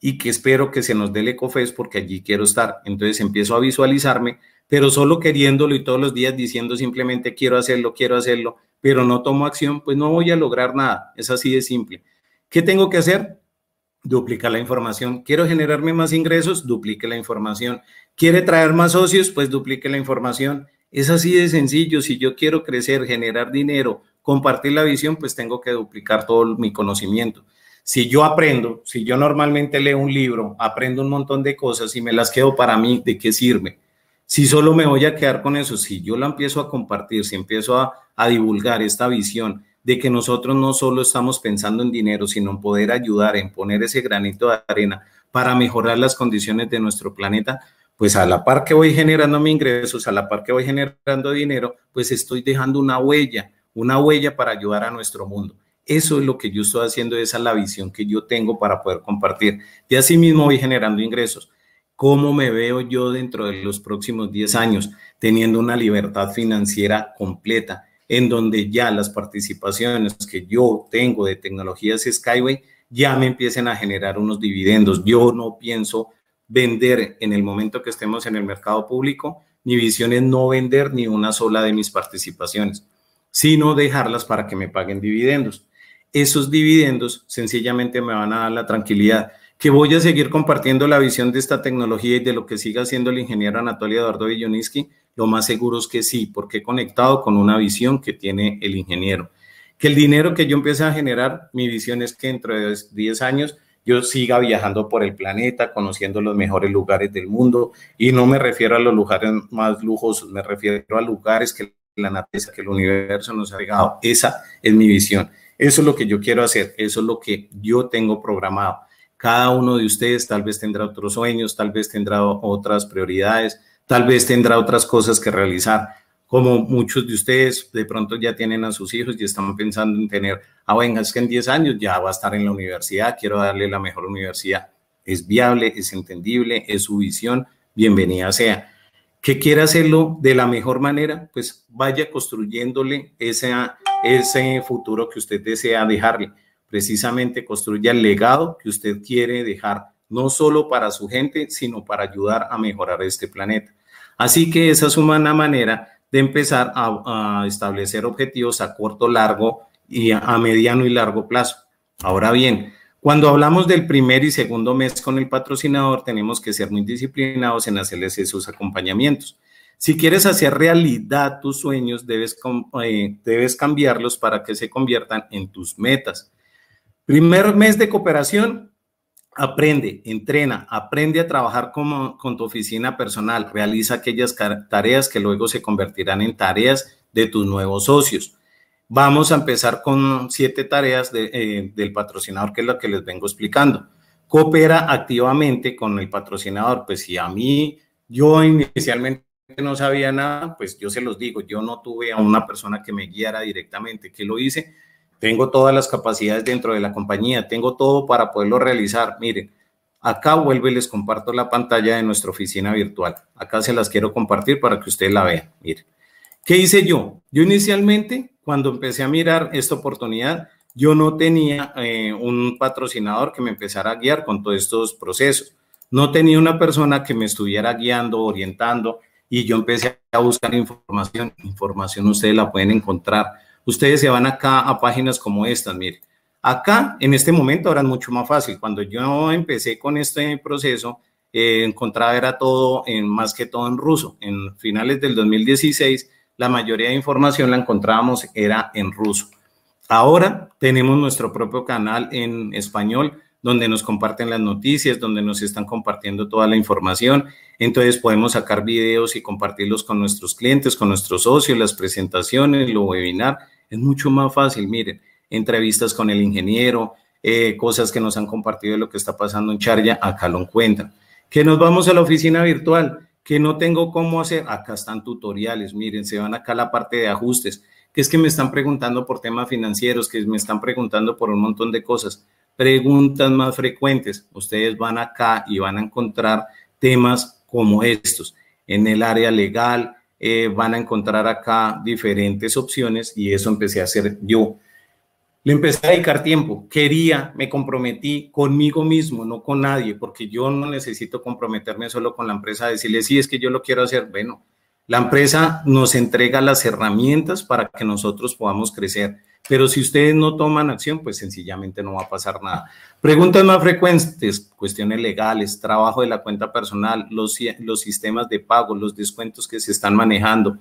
y que espero que se nos dé el EcoFest porque allí quiero estar. Entonces empiezo a visualizarme, pero solo queriéndolo y todos los días diciendo simplemente quiero hacerlo, quiero hacerlo, pero no tomo acción, pues no voy a lograr nada. Es así de simple. ¿Qué tengo que hacer? Duplicar la información. Quiero generarme más ingresos, duplique la información. Quiere traer más socios, pues duplique la información. Es así de sencillo. Si yo quiero crecer, generar dinero, compartir la visión, pues tengo que duplicar todo mi conocimiento. Si yo aprendo, si yo normalmente leo un libro, aprendo un montón de cosas y me las quedo para mí, ¿de qué sirve? si solo me voy a quedar con eso, si yo la empiezo a compartir, si empiezo a, divulgar esta visión de que nosotros no solo estamos pensando en dinero, sino en poder ayudar, en poner ese granito de arena para mejorar las condiciones de nuestro planeta, pues a la par que voy generando mis ingresos, a la par que voy generando dinero, pues estoy dejando una huella, una huella para ayudar a nuestro mundo. Eso es lo que yo estoy haciendo, esa es la visión que yo tengo para poder compartir. Y así mismo voy generando ingresos cómo me veo yo dentro de los próximos 10 años, teniendo una libertad financiera completa, en donde ya las participaciones que yo tengo de tecnologías Skyway ya me empiecen a generar unos dividendos. Yo no pienso vender en el momento que estemos en el mercado público. Mi visión es no vender ni una sola de mis participaciones, sino dejarlas para que me paguen dividendos. Esos dividendos sencillamente me van a dar la tranquilidad que voy a seguir compartiendo la visión de esta tecnología y de lo que siga haciendo el ingeniero Anatoly Eduardo Villoniski, lo más seguro es que sí, porque he conectado con una visión que tiene el ingeniero. Que el dinero que yo empiece a generar, mi visión es que dentro de 10 años yo siga viajando por el planeta, conociendo los mejores lugares del mundo, y no me refiero a los lugares más lujosos, me refiero a lugares que la naturaleza, que el universo nos ha llegado. Esa es mi visión. Eso es lo que yo quiero hacer, eso es lo que yo tengo programado. Cada uno de ustedes tal vez tendrá otros sueños, tal vez tendrá otras prioridades, tal vez tendrá otras cosas que realizar. Como muchos de ustedes de pronto ya tienen a sus hijos y están pensando en tener, ah, venga, es que en 10 años ya va a estar en la universidad, quiero darle la mejor universidad. Es viable, es entendible, es su visión, bienvenida sea. Que quiera hacerlo de la mejor manera, pues vaya construyéndole ese, ese futuro que usted desea dejarle precisamente construya el legado que usted quiere dejar, no solo para su gente, sino para ayudar a mejorar este planeta. Así que esa es una manera de empezar a, establecer objetivos a corto, largo y a, mediano y largo plazo. Ahora bien, cuando hablamos del primer y segundo mes con el patrocinador, tenemos que ser muy disciplinados en hacerles esos acompañamientos. Si quieres hacer realidad tus sueños, debes, eh, debes cambiarlos para que se conviertan en tus metas. Primer mes de cooperación, aprende, entrena, aprende a trabajar como, con tu oficina personal, realiza aquellas tareas que luego se convertirán en tareas de tus nuevos socios. Vamos a empezar con siete tareas eh, del patrocinador, que es lo que les vengo explicando. Coopera activamente con el patrocinador. Pues si a mí, yo inicialmente no sabía nada, pues yo se los digo, yo no tuve a una persona que me guiara directamente. que lo hice? tengo todas las capacidades dentro de la compañía, tengo todo para poderlo realizar. Miren, acá vuelvo y les comparto la pantalla de nuestra oficina virtual. Acá se las quiero compartir para que ustedes la vean. Miren, ¿qué hice yo? Yo inicialmente, cuando empecé a mirar esta oportunidad, yo no tenía eh, un patrocinador que me empezara a guiar con todos estos procesos. No tenía una persona que me estuviera guiando, orientando, y yo empecé a buscar información. Información ustedes la pueden encontrar Ustedes se van acá a páginas como estas, miren. Acá, en este momento, ahora es mucho más fácil. Cuando yo empecé con este proceso, eh, encontraba era todo, en, más que todo en ruso. En finales del 2016, la mayoría de información la encontrábamos era en ruso. Ahora tenemos nuestro propio canal en español, donde nos comparten las noticias, donde nos están compartiendo toda la información. Entonces podemos sacar videos y compartirlos con nuestros clientes, con nuestros socios, las presentaciones, los webinars, es mucho más fácil, miren, entrevistas con el ingeniero, eh, cosas que nos han compartido de lo que está pasando en Charya, acá lo encuentran. Que nos vamos a la oficina virtual, que no tengo cómo hacer, acá están tutoriales, miren, se van acá a la parte de ajustes, que es que me están preguntando por temas financieros, que me están preguntando por un montón de cosas. Preguntas más frecuentes, ustedes van acá y van a encontrar temas como estos, en el área legal, eh, van a encontrar acá diferentes opciones y eso empecé a hacer yo. Le empecé a dedicar tiempo, quería, me comprometí conmigo mismo, no con nadie, porque yo no necesito comprometerme solo con la empresa, decirle, sí, es que yo lo quiero hacer. Bueno, la empresa nos entrega las herramientas para que nosotros podamos crecer pero si ustedes no toman acción, pues sencillamente no va a pasar nada. Preguntas más frecuentes, cuestiones legales, trabajo de la cuenta personal, los, sistemas de pago, los descuentos que se están manejando,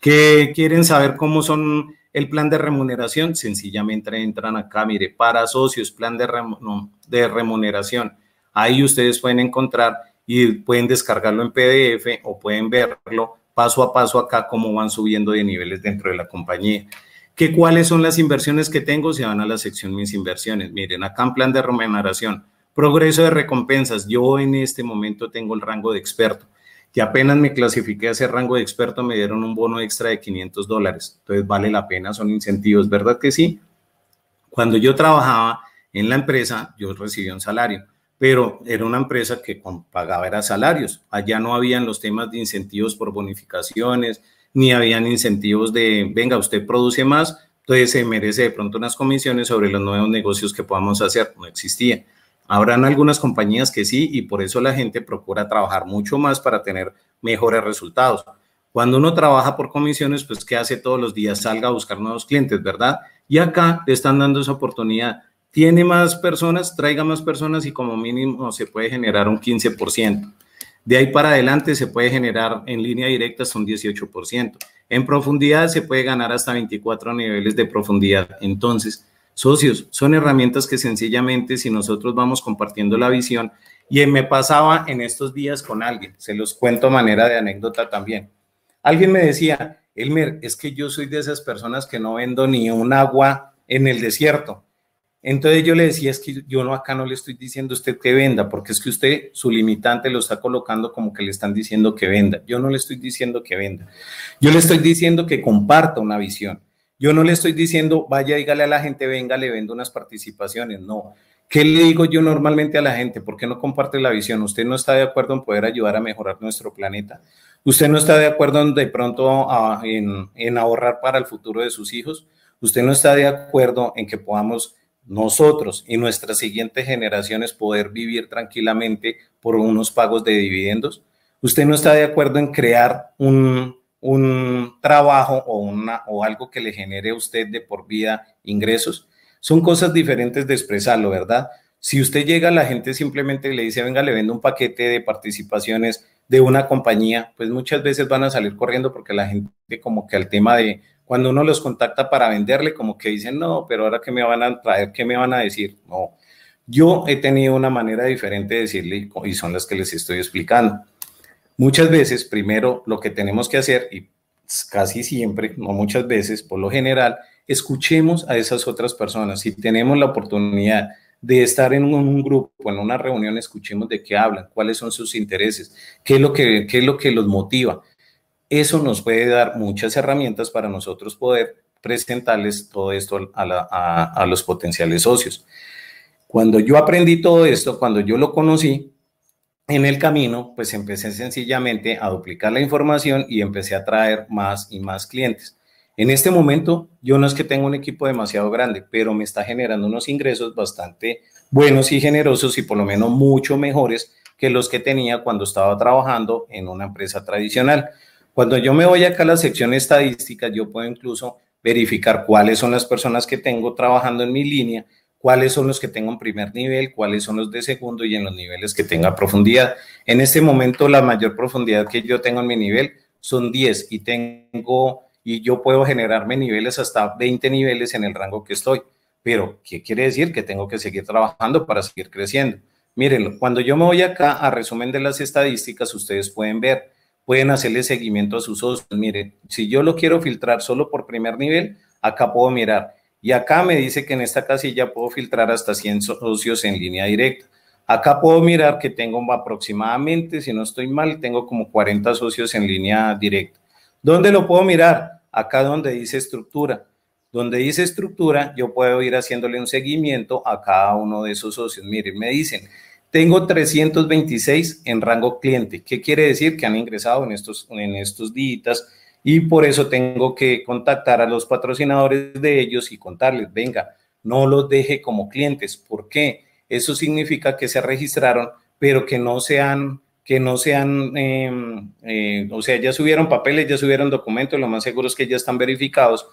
que quieren saber cómo son el plan de remuneración, sencillamente entran acá, mire, para socios, plan de, de remuneración. Ahí ustedes pueden encontrar y pueden descargarlo en PDF o pueden verlo paso a paso acá cómo van subiendo de niveles dentro de la compañía cuáles son las inversiones que tengo, se van a la sección mis inversiones. Miren, acá en plan de remuneración, progreso de recompensas. Yo en este momento tengo el rango de experto, que apenas me clasifiqué a ese rango de experto, me dieron un bono extra de 500 dólares. Entonces vale la pena, son incentivos, ¿verdad que sí? Cuando yo trabajaba en la empresa, yo recibía un salario pero era una empresa que pagaba era salarios. Allá no habían los temas de incentivos por bonificaciones, ni habían incentivos de, venga, usted produce más, entonces se merece de pronto unas comisiones sobre los nuevos negocios que podamos hacer, no existía. Habrán algunas compañías que sí y por eso la gente procura trabajar mucho más para tener mejores resultados. Cuando uno trabaja por comisiones, pues ¿qué hace todos los días? Salga a buscar nuevos clientes, ¿verdad? Y acá le están dando esa oportunidad. Tiene más personas, traiga más personas y como mínimo se puede generar un 15%. De ahí para adelante se puede generar en línea directa hasta un 18%. En profundidad se puede ganar hasta 24 niveles de profundidad. Entonces, socios, son herramientas que sencillamente si nosotros vamos compartiendo la visión, y me pasaba en estos días con alguien, se los cuento a manera de anécdota también. Alguien me decía, Elmer, es que yo soy de esas personas que no vendo ni un agua en el desierto. Entonces yo le decía, es que yo no acá no le estoy diciendo a usted que venda, porque es que usted su limitante lo está colocando como que le están diciendo que venda. Yo no le estoy diciendo que venda. Yo le estoy diciendo que comparta una visión. Yo no le estoy diciendo, vaya, dígale a la gente, venga, le vendo unas participaciones. No. ¿Qué le digo yo normalmente a la gente? ¿Por qué no comparte la visión? ¿Usted no está de acuerdo en poder ayudar a mejorar nuestro planeta? ¿Usted no está de acuerdo en de pronto en ahorrar para el futuro de sus hijos? ¿Usted no está de acuerdo en que podamos nosotros y nuestras siguientes generaciones poder vivir tranquilamente por unos pagos de dividendos? ¿Usted no está de acuerdo en crear un, trabajo o, una, o algo que le genere a usted de por vida ingresos? Son cosas diferentes de expresarlo, ¿verdad? Si usted llega, a la gente simplemente le dice, venga, le vendo un paquete de participaciones de una compañía, pues muchas veces van a salir corriendo porque la gente como que al tema de cuando uno los contacta para venderle, como que dicen, no, pero ahora qué me van a traer, qué me van a decir. No, yo he tenido una manera diferente de decirle y son las que les estoy explicando. Muchas veces, primero, lo que tenemos que hacer, y casi siempre, no muchas veces, por lo general, escuchemos a esas otras personas. Si tenemos la oportunidad de estar en un, grupo, en una reunión, escuchemos de qué hablan, cuáles son sus intereses, qué es lo que, qué es lo que los motiva, eso nos puede dar muchas herramientas para nosotros poder presentarles todo esto a, los potenciales socios. Cuando yo aprendí todo esto, cuando yo lo conocí, en el camino, pues empecé sencillamente a duplicar la información y empecé a traer más y más clientes. En este momento, yo no es que tenga un equipo demasiado grande, pero me está generando unos ingresos bastante buenos y generosos y por lo menos mucho mejores que los que tenía cuando estaba trabajando en una empresa tradicional. Cuando yo me voy acá a la sección estadística, yo puedo incluso verificar cuáles son las personas que tengo trabajando en mi línea, cuáles son los que tengo en primer nivel, cuáles son los de segundo y en los niveles que tenga profundidad. En este momento la mayor profundidad que yo tengo en mi nivel son 10 y tengo y yo puedo generarme niveles hasta 20 niveles en el rango que estoy. Pero ¿qué quiere decir? Que tengo que seguir trabajando para seguir creciendo. Mírenlo, cuando yo me voy acá a resumen de las estadísticas, ustedes pueden ver pueden hacerle seguimiento a sus socios. Mire, si yo lo quiero filtrar solo por primer nivel, acá puedo mirar. Y acá me dice que en esta casilla puedo filtrar hasta 100 socios en línea directa. Acá puedo mirar que tengo aproximadamente, si no estoy mal, tengo como 40 socios en línea directa. ¿Dónde lo puedo mirar? Acá donde dice estructura. Donde dice estructura, yo puedo ir haciéndole un seguimiento a cada uno de esos socios. Miren, me dicen, tengo 326 en rango cliente. ¿Qué quiere decir? Que han ingresado en estos, en estos días y por eso tengo que contactar a los patrocinadores de ellos y contarles, venga, no los deje como clientes. ¿Por qué? Eso significa que se registraron, pero que no sean, que no sean, em, eh, o sea, ya subieron papeles, ya subieron documentos, lo más seguro es que ya están verificados,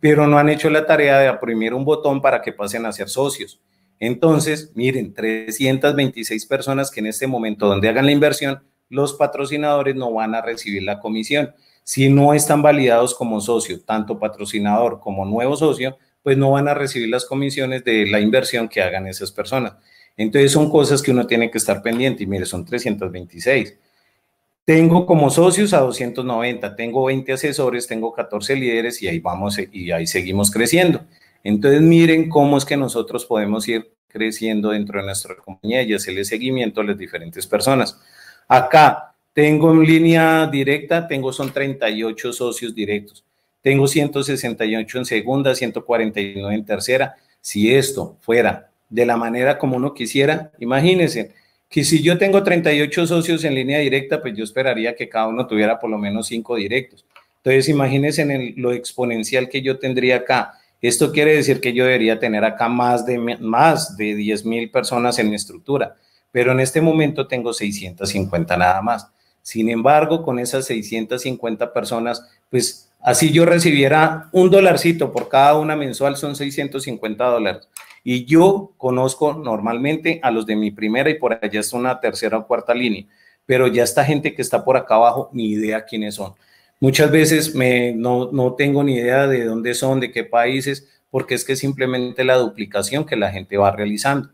pero no han hecho la tarea de aprimir un botón para que pasen a ser socios. Entonces, miren, 326 personas que en este momento donde hagan la inversión, los patrocinadores no van a recibir la comisión. Si no están validados como socio, tanto patrocinador como nuevo socio, pues no van a recibir las comisiones de la inversión que hagan esas personas. Entonces son cosas que uno tiene que estar pendiente y mire, son 326. Tengo como socios a 290, tengo 20 asesores, tengo 14 líderes y ahí vamos y ahí seguimos creciendo. Entonces, miren cómo es que nosotros podemos ir creciendo dentro de nuestra compañía y hacerle seguimiento a las diferentes personas. Acá tengo en línea directa, tengo son 38 socios directos, tengo 168 en segunda, 149 en tercera. Si esto fuera de la manera como uno quisiera, imagínense que si yo tengo 38 socios en línea directa, pues yo esperaría que cada uno tuviera por lo menos 5 directos. Entonces, imagínense en lo exponencial que yo tendría acá esto quiere decir que yo debería tener acá más de, más de 10 mil personas en mi estructura, pero en este momento tengo 650 nada más. Sin embargo, con esas 650 personas, pues así yo recibiera un dolarcito por cada una mensual, son 650 dólares. Y yo conozco normalmente a los de mi primera y por allá es una tercera o cuarta línea, pero ya esta gente que está por acá abajo, ni idea quiénes son. Muchas veces no, no tengo ni idea de dónde son, de qué países, porque es que simplemente la duplicación que la gente va realizando.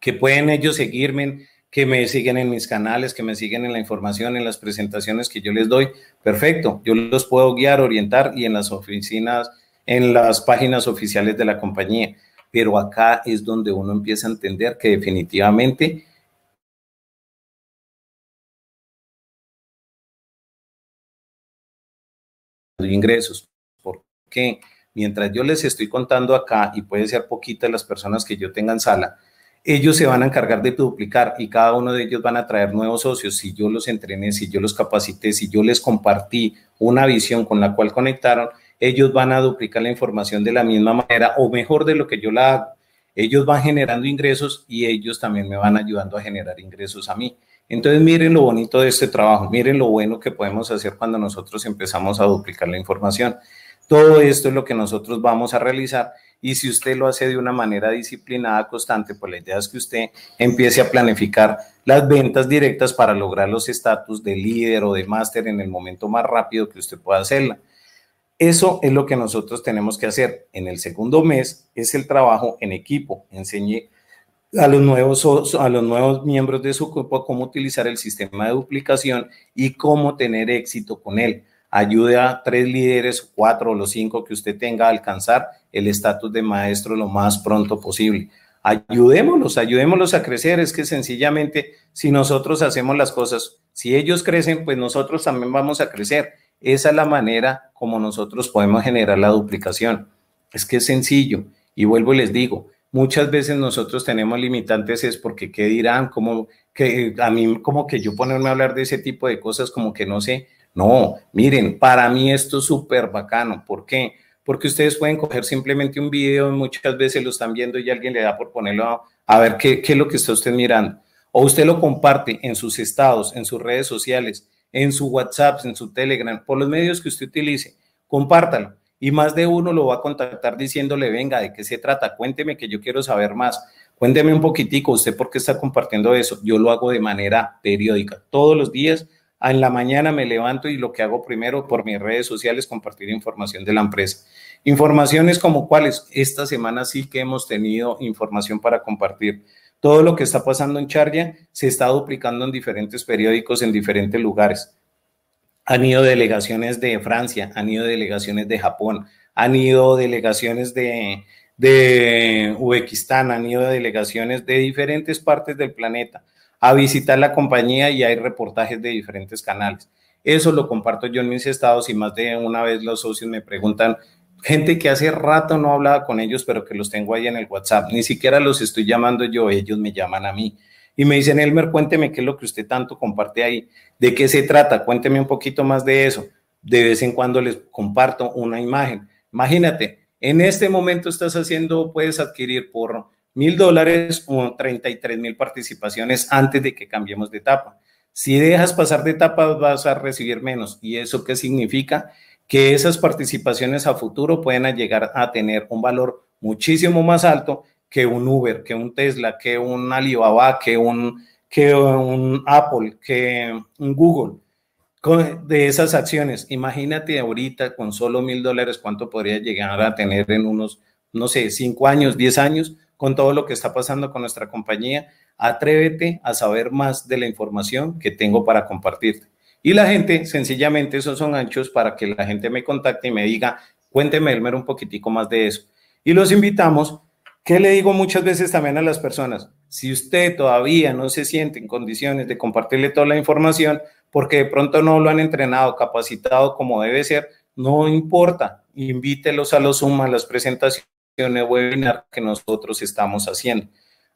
Que pueden ellos seguirme, que me siguen en mis canales, que me siguen en la información, en las presentaciones que yo les doy. Perfecto, yo los puedo guiar, orientar y en las oficinas, en las páginas oficiales de la compañía. Pero acá es donde uno empieza a entender que definitivamente ingresos. porque Mientras yo les estoy contando acá, y puede ser poquitas las personas que yo tenga en sala, ellos se van a encargar de duplicar y cada uno de ellos van a traer nuevos socios. Si yo los entrené, si yo los capacité, si yo les compartí una visión con la cual conectaron, ellos van a duplicar la información de la misma manera o mejor de lo que yo la hago. Ellos van generando ingresos y ellos también me van ayudando a generar ingresos a mí. Entonces miren lo bonito de este trabajo, miren lo bueno que podemos hacer cuando nosotros empezamos a duplicar la información. Todo esto es lo que nosotros vamos a realizar y si usted lo hace de una manera disciplinada, constante, pues la idea es que usted empiece a planificar las ventas directas para lograr los estatus de líder o de máster en el momento más rápido que usted pueda hacerla. Eso es lo que nosotros tenemos que hacer. En el segundo mes es el trabajo en equipo. Enseñe a los, nuevos, a los nuevos miembros de su grupo cómo utilizar el sistema de duplicación y cómo tener éxito con él. Ayude a tres líderes, cuatro o los cinco que usted tenga a alcanzar el estatus de maestro lo más pronto posible. Ayudémoslos, ayudémoslos a crecer. Es que sencillamente si nosotros hacemos las cosas, si ellos crecen, pues nosotros también vamos a crecer. Esa es la manera como nosotros podemos generar la duplicación. Es que es sencillo. Y vuelvo y les digo, muchas veces nosotros tenemos limitantes es porque qué dirán, como que a mí como que yo ponerme a hablar de ese tipo de cosas como que no sé. No, miren, para mí esto es súper bacano. ¿Por qué? Porque ustedes pueden coger simplemente un video, muchas veces lo están viendo y alguien le da por ponerlo a, ver qué, qué es lo que está usted mirando. O usted lo comparte en sus estados, en sus redes sociales, en su WhatsApp, en su Telegram, por los medios que usted utilice. Compártalo y más de uno lo va a contactar diciéndole, venga, ¿de qué se trata? Cuénteme que yo quiero saber más. Cuénteme un poquitico, ¿usted por qué está compartiendo eso? Yo lo hago de manera periódica, todos los días. En la mañana me levanto y lo que hago primero por mis redes sociales compartir información de la empresa. Informaciones como cuáles. Esta semana sí que hemos tenido información para compartir. Todo lo que está pasando en Charlia se está duplicando en diferentes periódicos, en diferentes lugares. Han ido delegaciones de Francia, han ido delegaciones de Japón, han ido delegaciones de, de Uzbekistán, han ido delegaciones de diferentes partes del planeta a visitar la compañía y hay reportajes de diferentes canales. Eso lo comparto yo en mis estados y más de una vez los socios me preguntan, gente que hace rato no hablaba con ellos, pero que los tengo ahí en el WhatsApp, ni siquiera los estoy llamando yo, ellos me llaman a mí y me dicen, Elmer, cuénteme qué es lo que usted tanto comparte ahí, de qué se trata, cuénteme un poquito más de eso. De vez en cuando les comparto una imagen. Imagínate, en este momento estás haciendo, puedes adquirir por mil dólares o 33 mil participaciones antes de que cambiemos de etapa. Si dejas pasar de etapa, vas a recibir menos. ¿Y eso qué significa? Que esas participaciones a futuro pueden llegar a tener un valor muchísimo más alto que un Uber, que un Tesla, que un Alibaba, que un, que un Apple, que un Google, de esas acciones. Imagínate ahorita con solo mil dólares cuánto podría llegar a tener en unos, no sé, cinco años, diez años, con todo lo que está pasando con nuestra compañía. Atrévete a saber más de la información que tengo para compartirte. Y la gente, sencillamente, esos son anchos para que la gente me contacte y me diga, cuénteme, Elmer, un poquitico más de eso. Y los invitamos ¿Qué le digo muchas veces también a las personas? Si usted todavía no se siente en condiciones de compartirle toda la información, porque de pronto no lo han entrenado, capacitado como debe ser, no importa, invítelos a los Zoom, a las presentaciones, webinar que nosotros estamos haciendo.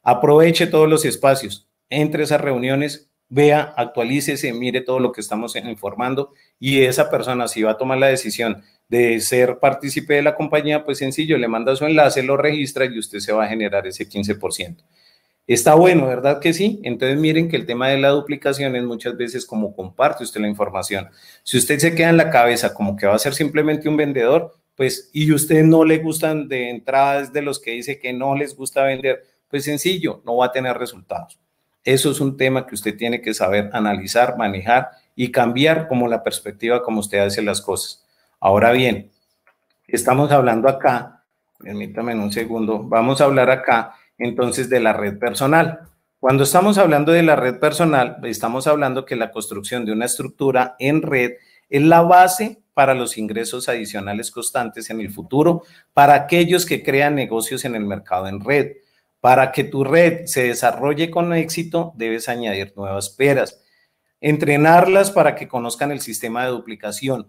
Aproveche todos los espacios, entre esas reuniones vea, actualícese, mire todo lo que estamos informando y esa persona si va a tomar la decisión de ser partícipe de la compañía, pues sencillo, le manda su enlace, lo registra y usted se va a generar ese 15%. Está bueno, ¿verdad que sí? Entonces miren que el tema de la duplicación es muchas veces como comparte usted la información. Si usted se queda en la cabeza como que va a ser simplemente un vendedor, pues y usted no le gustan de entradas de los que dice que no les gusta vender, pues sencillo, no va a tener resultados. Eso es un tema que usted tiene que saber analizar, manejar y cambiar como la perspectiva como usted hace las cosas. Ahora bien, estamos hablando acá, permítame un segundo, vamos a hablar acá entonces de la red personal. Cuando estamos hablando de la red personal, estamos hablando que la construcción de una estructura en red es la base para los ingresos adicionales constantes en el futuro para aquellos que crean negocios en el mercado en red. Para que tu red se desarrolle con éxito, debes añadir nuevas peras, entrenarlas para que conozcan el sistema de duplicación,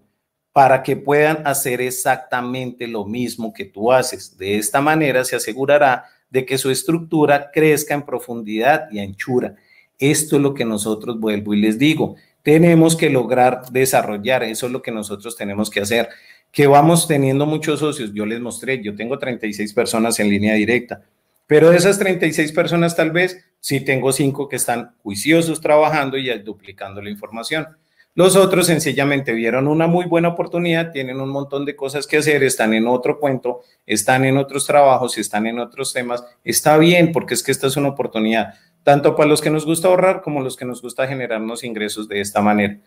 para que puedan hacer exactamente lo mismo que tú haces. De esta manera se asegurará de que su estructura crezca en profundidad y anchura. Esto es lo que nosotros vuelvo y les digo. Tenemos que lograr desarrollar, eso es lo que nosotros tenemos que hacer. Que vamos teniendo muchos socios, yo les mostré, yo tengo 36 personas en línea directa. Pero de esas 36 personas, tal vez, sí tengo 5 que están juiciosos trabajando y duplicando la información. Los otros sencillamente vieron una muy buena oportunidad, tienen un montón de cosas que hacer, están en otro cuento, están en otros trabajos, están en otros temas. Está bien, porque es que esta es una oportunidad, tanto para los que nos gusta ahorrar como los que nos gusta generarnos ingresos de esta manera.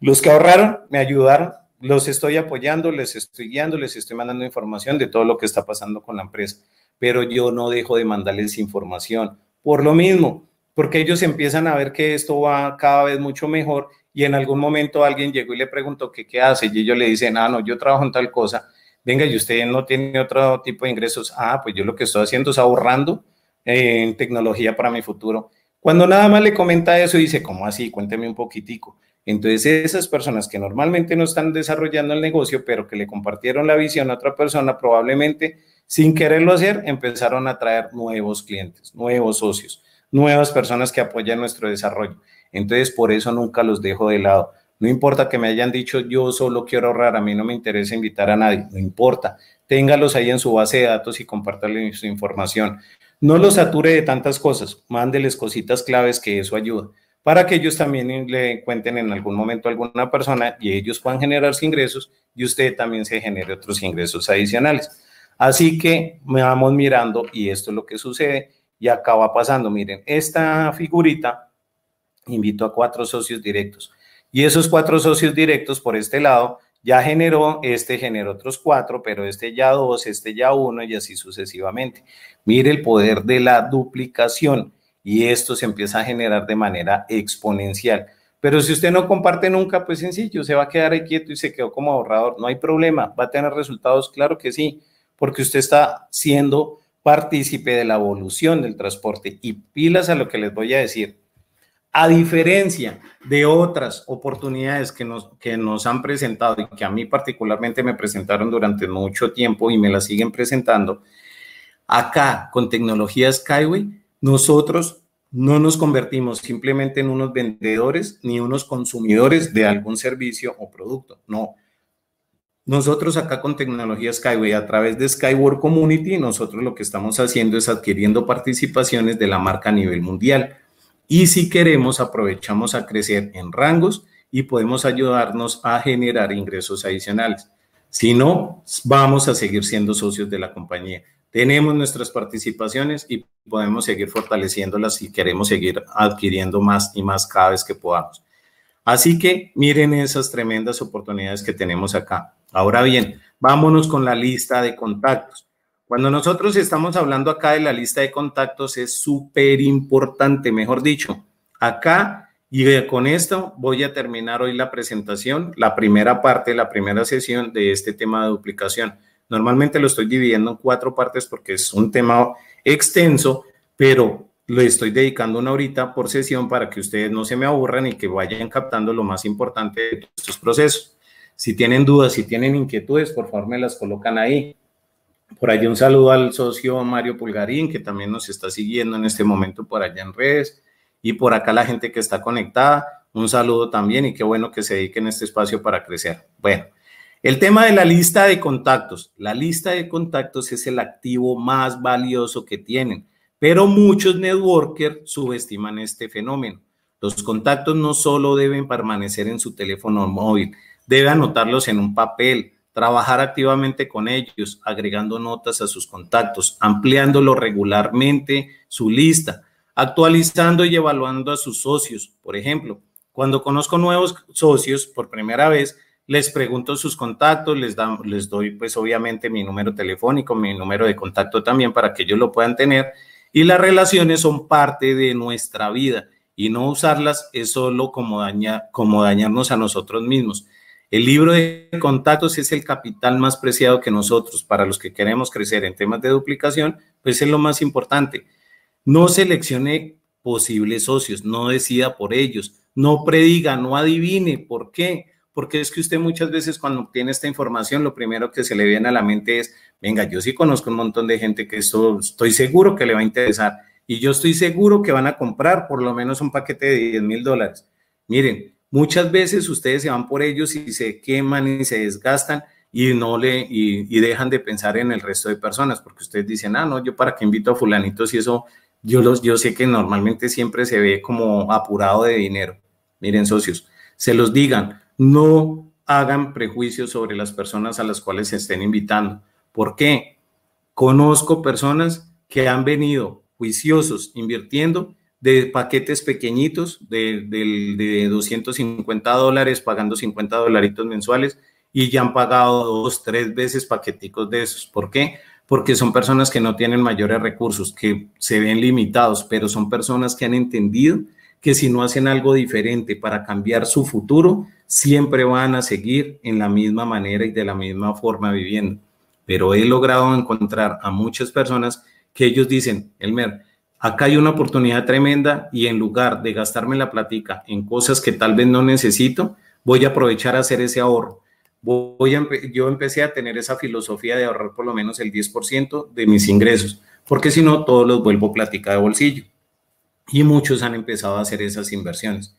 Los que ahorraron me ayudaron, los estoy apoyando, les estoy guiando, les estoy mandando información de todo lo que está pasando con la empresa, pero yo no dejo de mandarles información. Por lo mismo, porque ellos empiezan a ver que esto va cada vez mucho mejor y en algún momento alguien llegó y le preguntó qué hace y ellos le dicen, ah, no, yo trabajo en tal cosa, venga, y usted no tiene otro tipo de ingresos, ah, pues yo lo que estoy haciendo es ahorrando eh, en tecnología para mi futuro. Cuando nada más le comenta eso, dice, ¿cómo así? Cuénteme un poquitico. Entonces, esas personas que normalmente no están desarrollando el negocio, pero que le compartieron la visión a otra persona, probablemente sin quererlo hacer, empezaron a traer nuevos clientes, nuevos socios, nuevas personas que apoyan nuestro desarrollo. Entonces, por eso nunca los dejo de lado. No importa que me hayan dicho, yo solo quiero ahorrar, a mí no me interesa invitar a nadie, no importa. Téngalos ahí en su base de datos y compártale su información. No los sature de tantas cosas, mándeles cositas claves que eso ayuda para que ellos también le cuenten en algún momento a alguna persona y ellos puedan sus ingresos y usted también se genere otros ingresos adicionales. Así que me vamos mirando y esto es lo que sucede y acaba pasando. Miren, esta figurita invito a cuatro socios directos y esos cuatro socios directos por este lado ya generó, este generó otros cuatro, pero este ya dos, este ya uno y así sucesivamente. Mire el poder de la duplicación y esto se empieza a generar de manera exponencial. Pero si usted no comparte nunca, pues sencillo, se va a quedar ahí quieto y se quedó como ahorrador. No hay problema, va a tener resultados, claro que sí, porque usted está siendo partícipe de la evolución del transporte. Y pilas a lo que les voy a decir. A diferencia de otras oportunidades que nos, que nos han presentado y que a mí particularmente me presentaron durante mucho tiempo y me las siguen presentando, acá con tecnología Skyway nosotros no nos convertimos simplemente en unos vendedores ni unos consumidores de algún servicio o producto. No. Nosotros acá con tecnología Skyway, a través de Skyward Community, nosotros lo que estamos haciendo es adquiriendo participaciones de la marca a nivel mundial. Y si queremos, aprovechamos a crecer en rangos y podemos ayudarnos a generar ingresos adicionales. Si no, vamos a seguir siendo socios de la compañía tenemos nuestras participaciones y podemos seguir fortaleciéndolas y queremos seguir adquiriendo más y más cada vez que podamos. Así que miren esas tremendas oportunidades que tenemos acá. Ahora bien, vámonos con la lista de contactos. Cuando nosotros estamos hablando acá de la lista de contactos es súper importante, mejor dicho, acá y con esto voy a terminar hoy la presentación, la primera parte, la primera sesión de este tema de duplicación. Normalmente lo estoy dividiendo en cuatro partes porque es un tema extenso, pero lo estoy dedicando una horita por sesión para que ustedes no se me aburran y que vayan captando lo más importante de estos procesos. Si tienen dudas, si tienen inquietudes, por favor me las colocan ahí. Por ahí un saludo al socio Mario Pulgarín, que también nos está siguiendo en este momento por allá en redes. Y por acá la gente que está conectada, un saludo también y qué bueno que se dediquen a este espacio para crecer. Bueno, el tema de la lista de contactos. La lista de contactos es el activo más valioso que tienen, pero muchos networkers subestiman este fenómeno. Los contactos no solo deben permanecer en su teléfono móvil, debe anotarlos en un papel, trabajar activamente con ellos, agregando notas a sus contactos, ampliándolo regularmente su lista, actualizando y evaluando a sus socios. Por ejemplo, cuando conozco nuevos socios por primera vez, les pregunto sus contactos, les, doy pues obviamente mi número telefónico, mi número de contacto también para que ellos lo puedan tener. Y las relaciones son parte de nuestra vida y no usarlas es solo como, como dañarnos a nosotros mismos. El libro de contactos es el capital más preciado que nosotros, para los que queremos crecer en temas de duplicación, pues es lo más importante. No seleccione posibles socios, no decida por ellos, no prediga, no adivine por qué porque es que usted muchas veces cuando tiene esta información, lo primero que se le viene a la mente es, venga, yo sí conozco un montón de gente que esto estoy seguro que le va a interesar y yo estoy seguro que van a comprar por lo menos un paquete de 10 mil dólares. Miren, muchas veces ustedes se van por ellos y se queman y se desgastan y no le y, dejan de pensar en el resto de personas porque ustedes dicen, ah, no, yo para qué invito a fulanitos y eso, yo, los, yo sé que normalmente siempre se ve como apurado de dinero. Miren, socios, se los digan no hagan prejuicios sobre las personas a las cuales se estén invitando. ¿Por qué? Conozco personas que han venido juiciosos invirtiendo de paquetes pequeñitos de, 250 dólares, pagando 50 dolaritos mensuales y ya han pagado dos, tres veces paqueticos de esos. ¿Por qué? Porque son personas que no tienen mayores recursos, que se ven limitados, pero son personas que han entendido que si no hacen algo diferente para cambiar su futuro, siempre van a seguir en la misma manera y de la misma forma viviendo. Pero he logrado encontrar a muchas personas que ellos dicen, Elmer, acá hay una oportunidad tremenda y en lugar de gastarme la platica en cosas que tal vez no necesito, voy a aprovechar a hacer ese ahorro. Voy yo empecé a tener esa filosofía de ahorrar por lo menos el 10% de mis ingresos, porque si no, todos los vuelvo platica de bolsillo. Y muchos han empezado a hacer esas inversiones.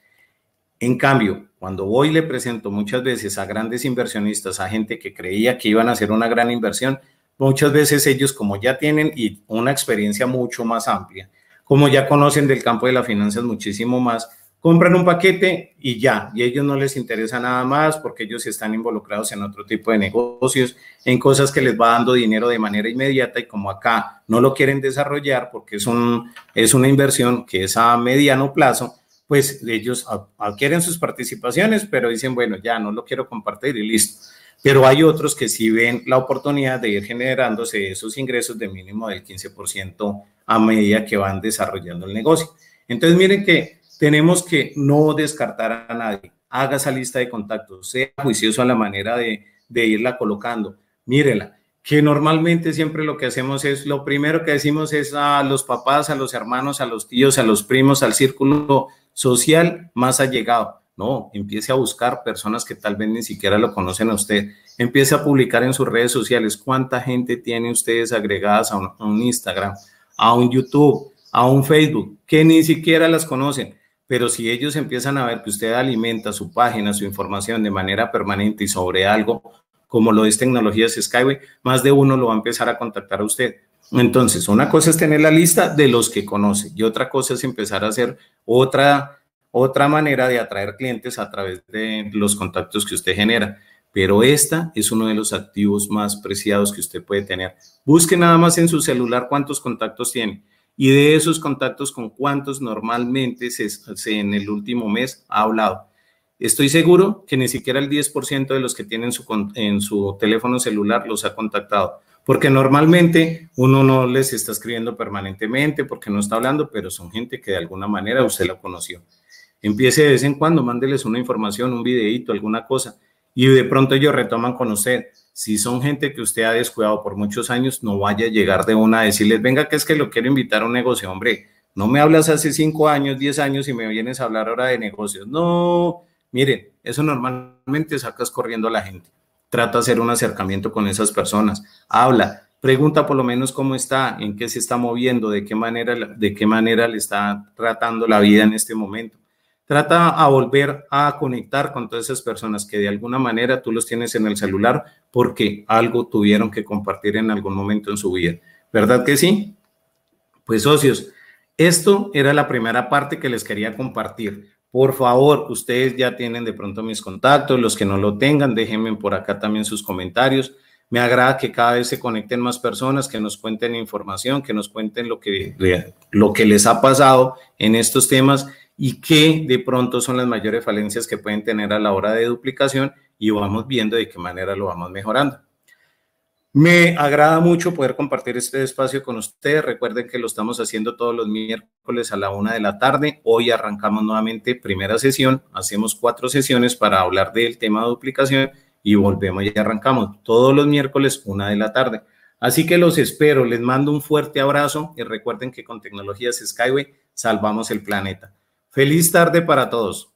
En cambio, cuando voy le presento muchas veces a grandes inversionistas, a gente que creía que iban a hacer una gran inversión, muchas veces ellos como ya tienen y una experiencia mucho más amplia, como ya conocen del campo de las finanzas muchísimo más, compran un paquete y ya, y a ellos no les interesa nada más porque ellos están involucrados en otro tipo de negocios, en cosas que les va dando dinero de manera inmediata y como acá no lo quieren desarrollar porque es, un, es una inversión que es a mediano plazo, pues ellos adquieren sus participaciones, pero dicen, bueno, ya no lo quiero compartir y listo. Pero hay otros que sí ven la oportunidad de ir generándose esos ingresos de mínimo del 15% a medida que van desarrollando el negocio. Entonces, miren que tenemos que no descartar a nadie. Haga esa lista de contactos, sea juicioso a la manera de, de irla colocando. Mírela, que normalmente siempre lo que hacemos es, lo primero que decimos es a los papás, a los hermanos, a los tíos, a los primos, al círculo social más llegado, No, empiece a buscar personas que tal vez ni siquiera lo conocen a usted. Empiece a publicar en sus redes sociales cuánta gente tiene ustedes agregadas a un, Instagram, a un YouTube, a un Facebook, que ni siquiera las conocen. Pero si ellos empiezan a ver que usted alimenta su página, su información de manera permanente y sobre algo, como lo es Tecnologías Skyway, más de uno lo va a empezar a contactar a usted. Entonces, una cosa es tener la lista de los que conoce y otra cosa es empezar a hacer otra, otra manera de atraer clientes a través de los contactos que usted genera. Pero esta es uno de los activos más preciados que usted puede tener. Busque nada más en su celular cuántos contactos tiene y de esos contactos con cuántos normalmente se, se en el último mes ha hablado. Estoy seguro que ni siquiera el 10% de los que tienen su, en su teléfono celular los ha contactado porque normalmente uno no les está escribiendo permanentemente, porque no está hablando, pero son gente que de alguna manera usted la conoció. Empiece de vez en cuando, mándeles una información, un videito, alguna cosa, y de pronto ellos retoman con usted. Si son gente que usted ha descuidado por muchos años, no vaya a llegar de una a decirles, venga, que es que lo quiero invitar a un negocio, hombre, no me hablas hace cinco años, diez años y me vienes a hablar ahora de negocios. No, miren, eso normalmente sacas corriendo a la gente trata de hacer un acercamiento con esas personas, habla, pregunta por lo menos cómo está, en qué se está moviendo, de qué manera, de qué manera le está tratando la vida en este momento. Trata a volver a conectar con todas esas personas que de alguna manera tú los tienes en el celular porque algo tuvieron que compartir en algún momento en su vida. ¿Verdad que sí? Pues socios, esto era la primera parte que les quería compartir. Por favor, ustedes ya tienen de pronto mis contactos, los que no lo tengan, déjenme por acá también sus comentarios. Me agrada que cada vez se conecten más personas, que nos cuenten información, que nos cuenten lo que, lo que les ha pasado en estos temas y qué de pronto son las mayores falencias que pueden tener a la hora de duplicación y vamos viendo de qué manera lo vamos mejorando. Me agrada mucho poder compartir este espacio con ustedes. Recuerden que lo estamos haciendo todos los miércoles a la una de la tarde. Hoy arrancamos nuevamente primera sesión. Hacemos cuatro sesiones para hablar del tema de duplicación y volvemos y arrancamos todos los miércoles una de la tarde. Así que los espero. Les mando un fuerte abrazo y recuerden que con tecnologías Skyway salvamos el planeta. Feliz tarde para todos.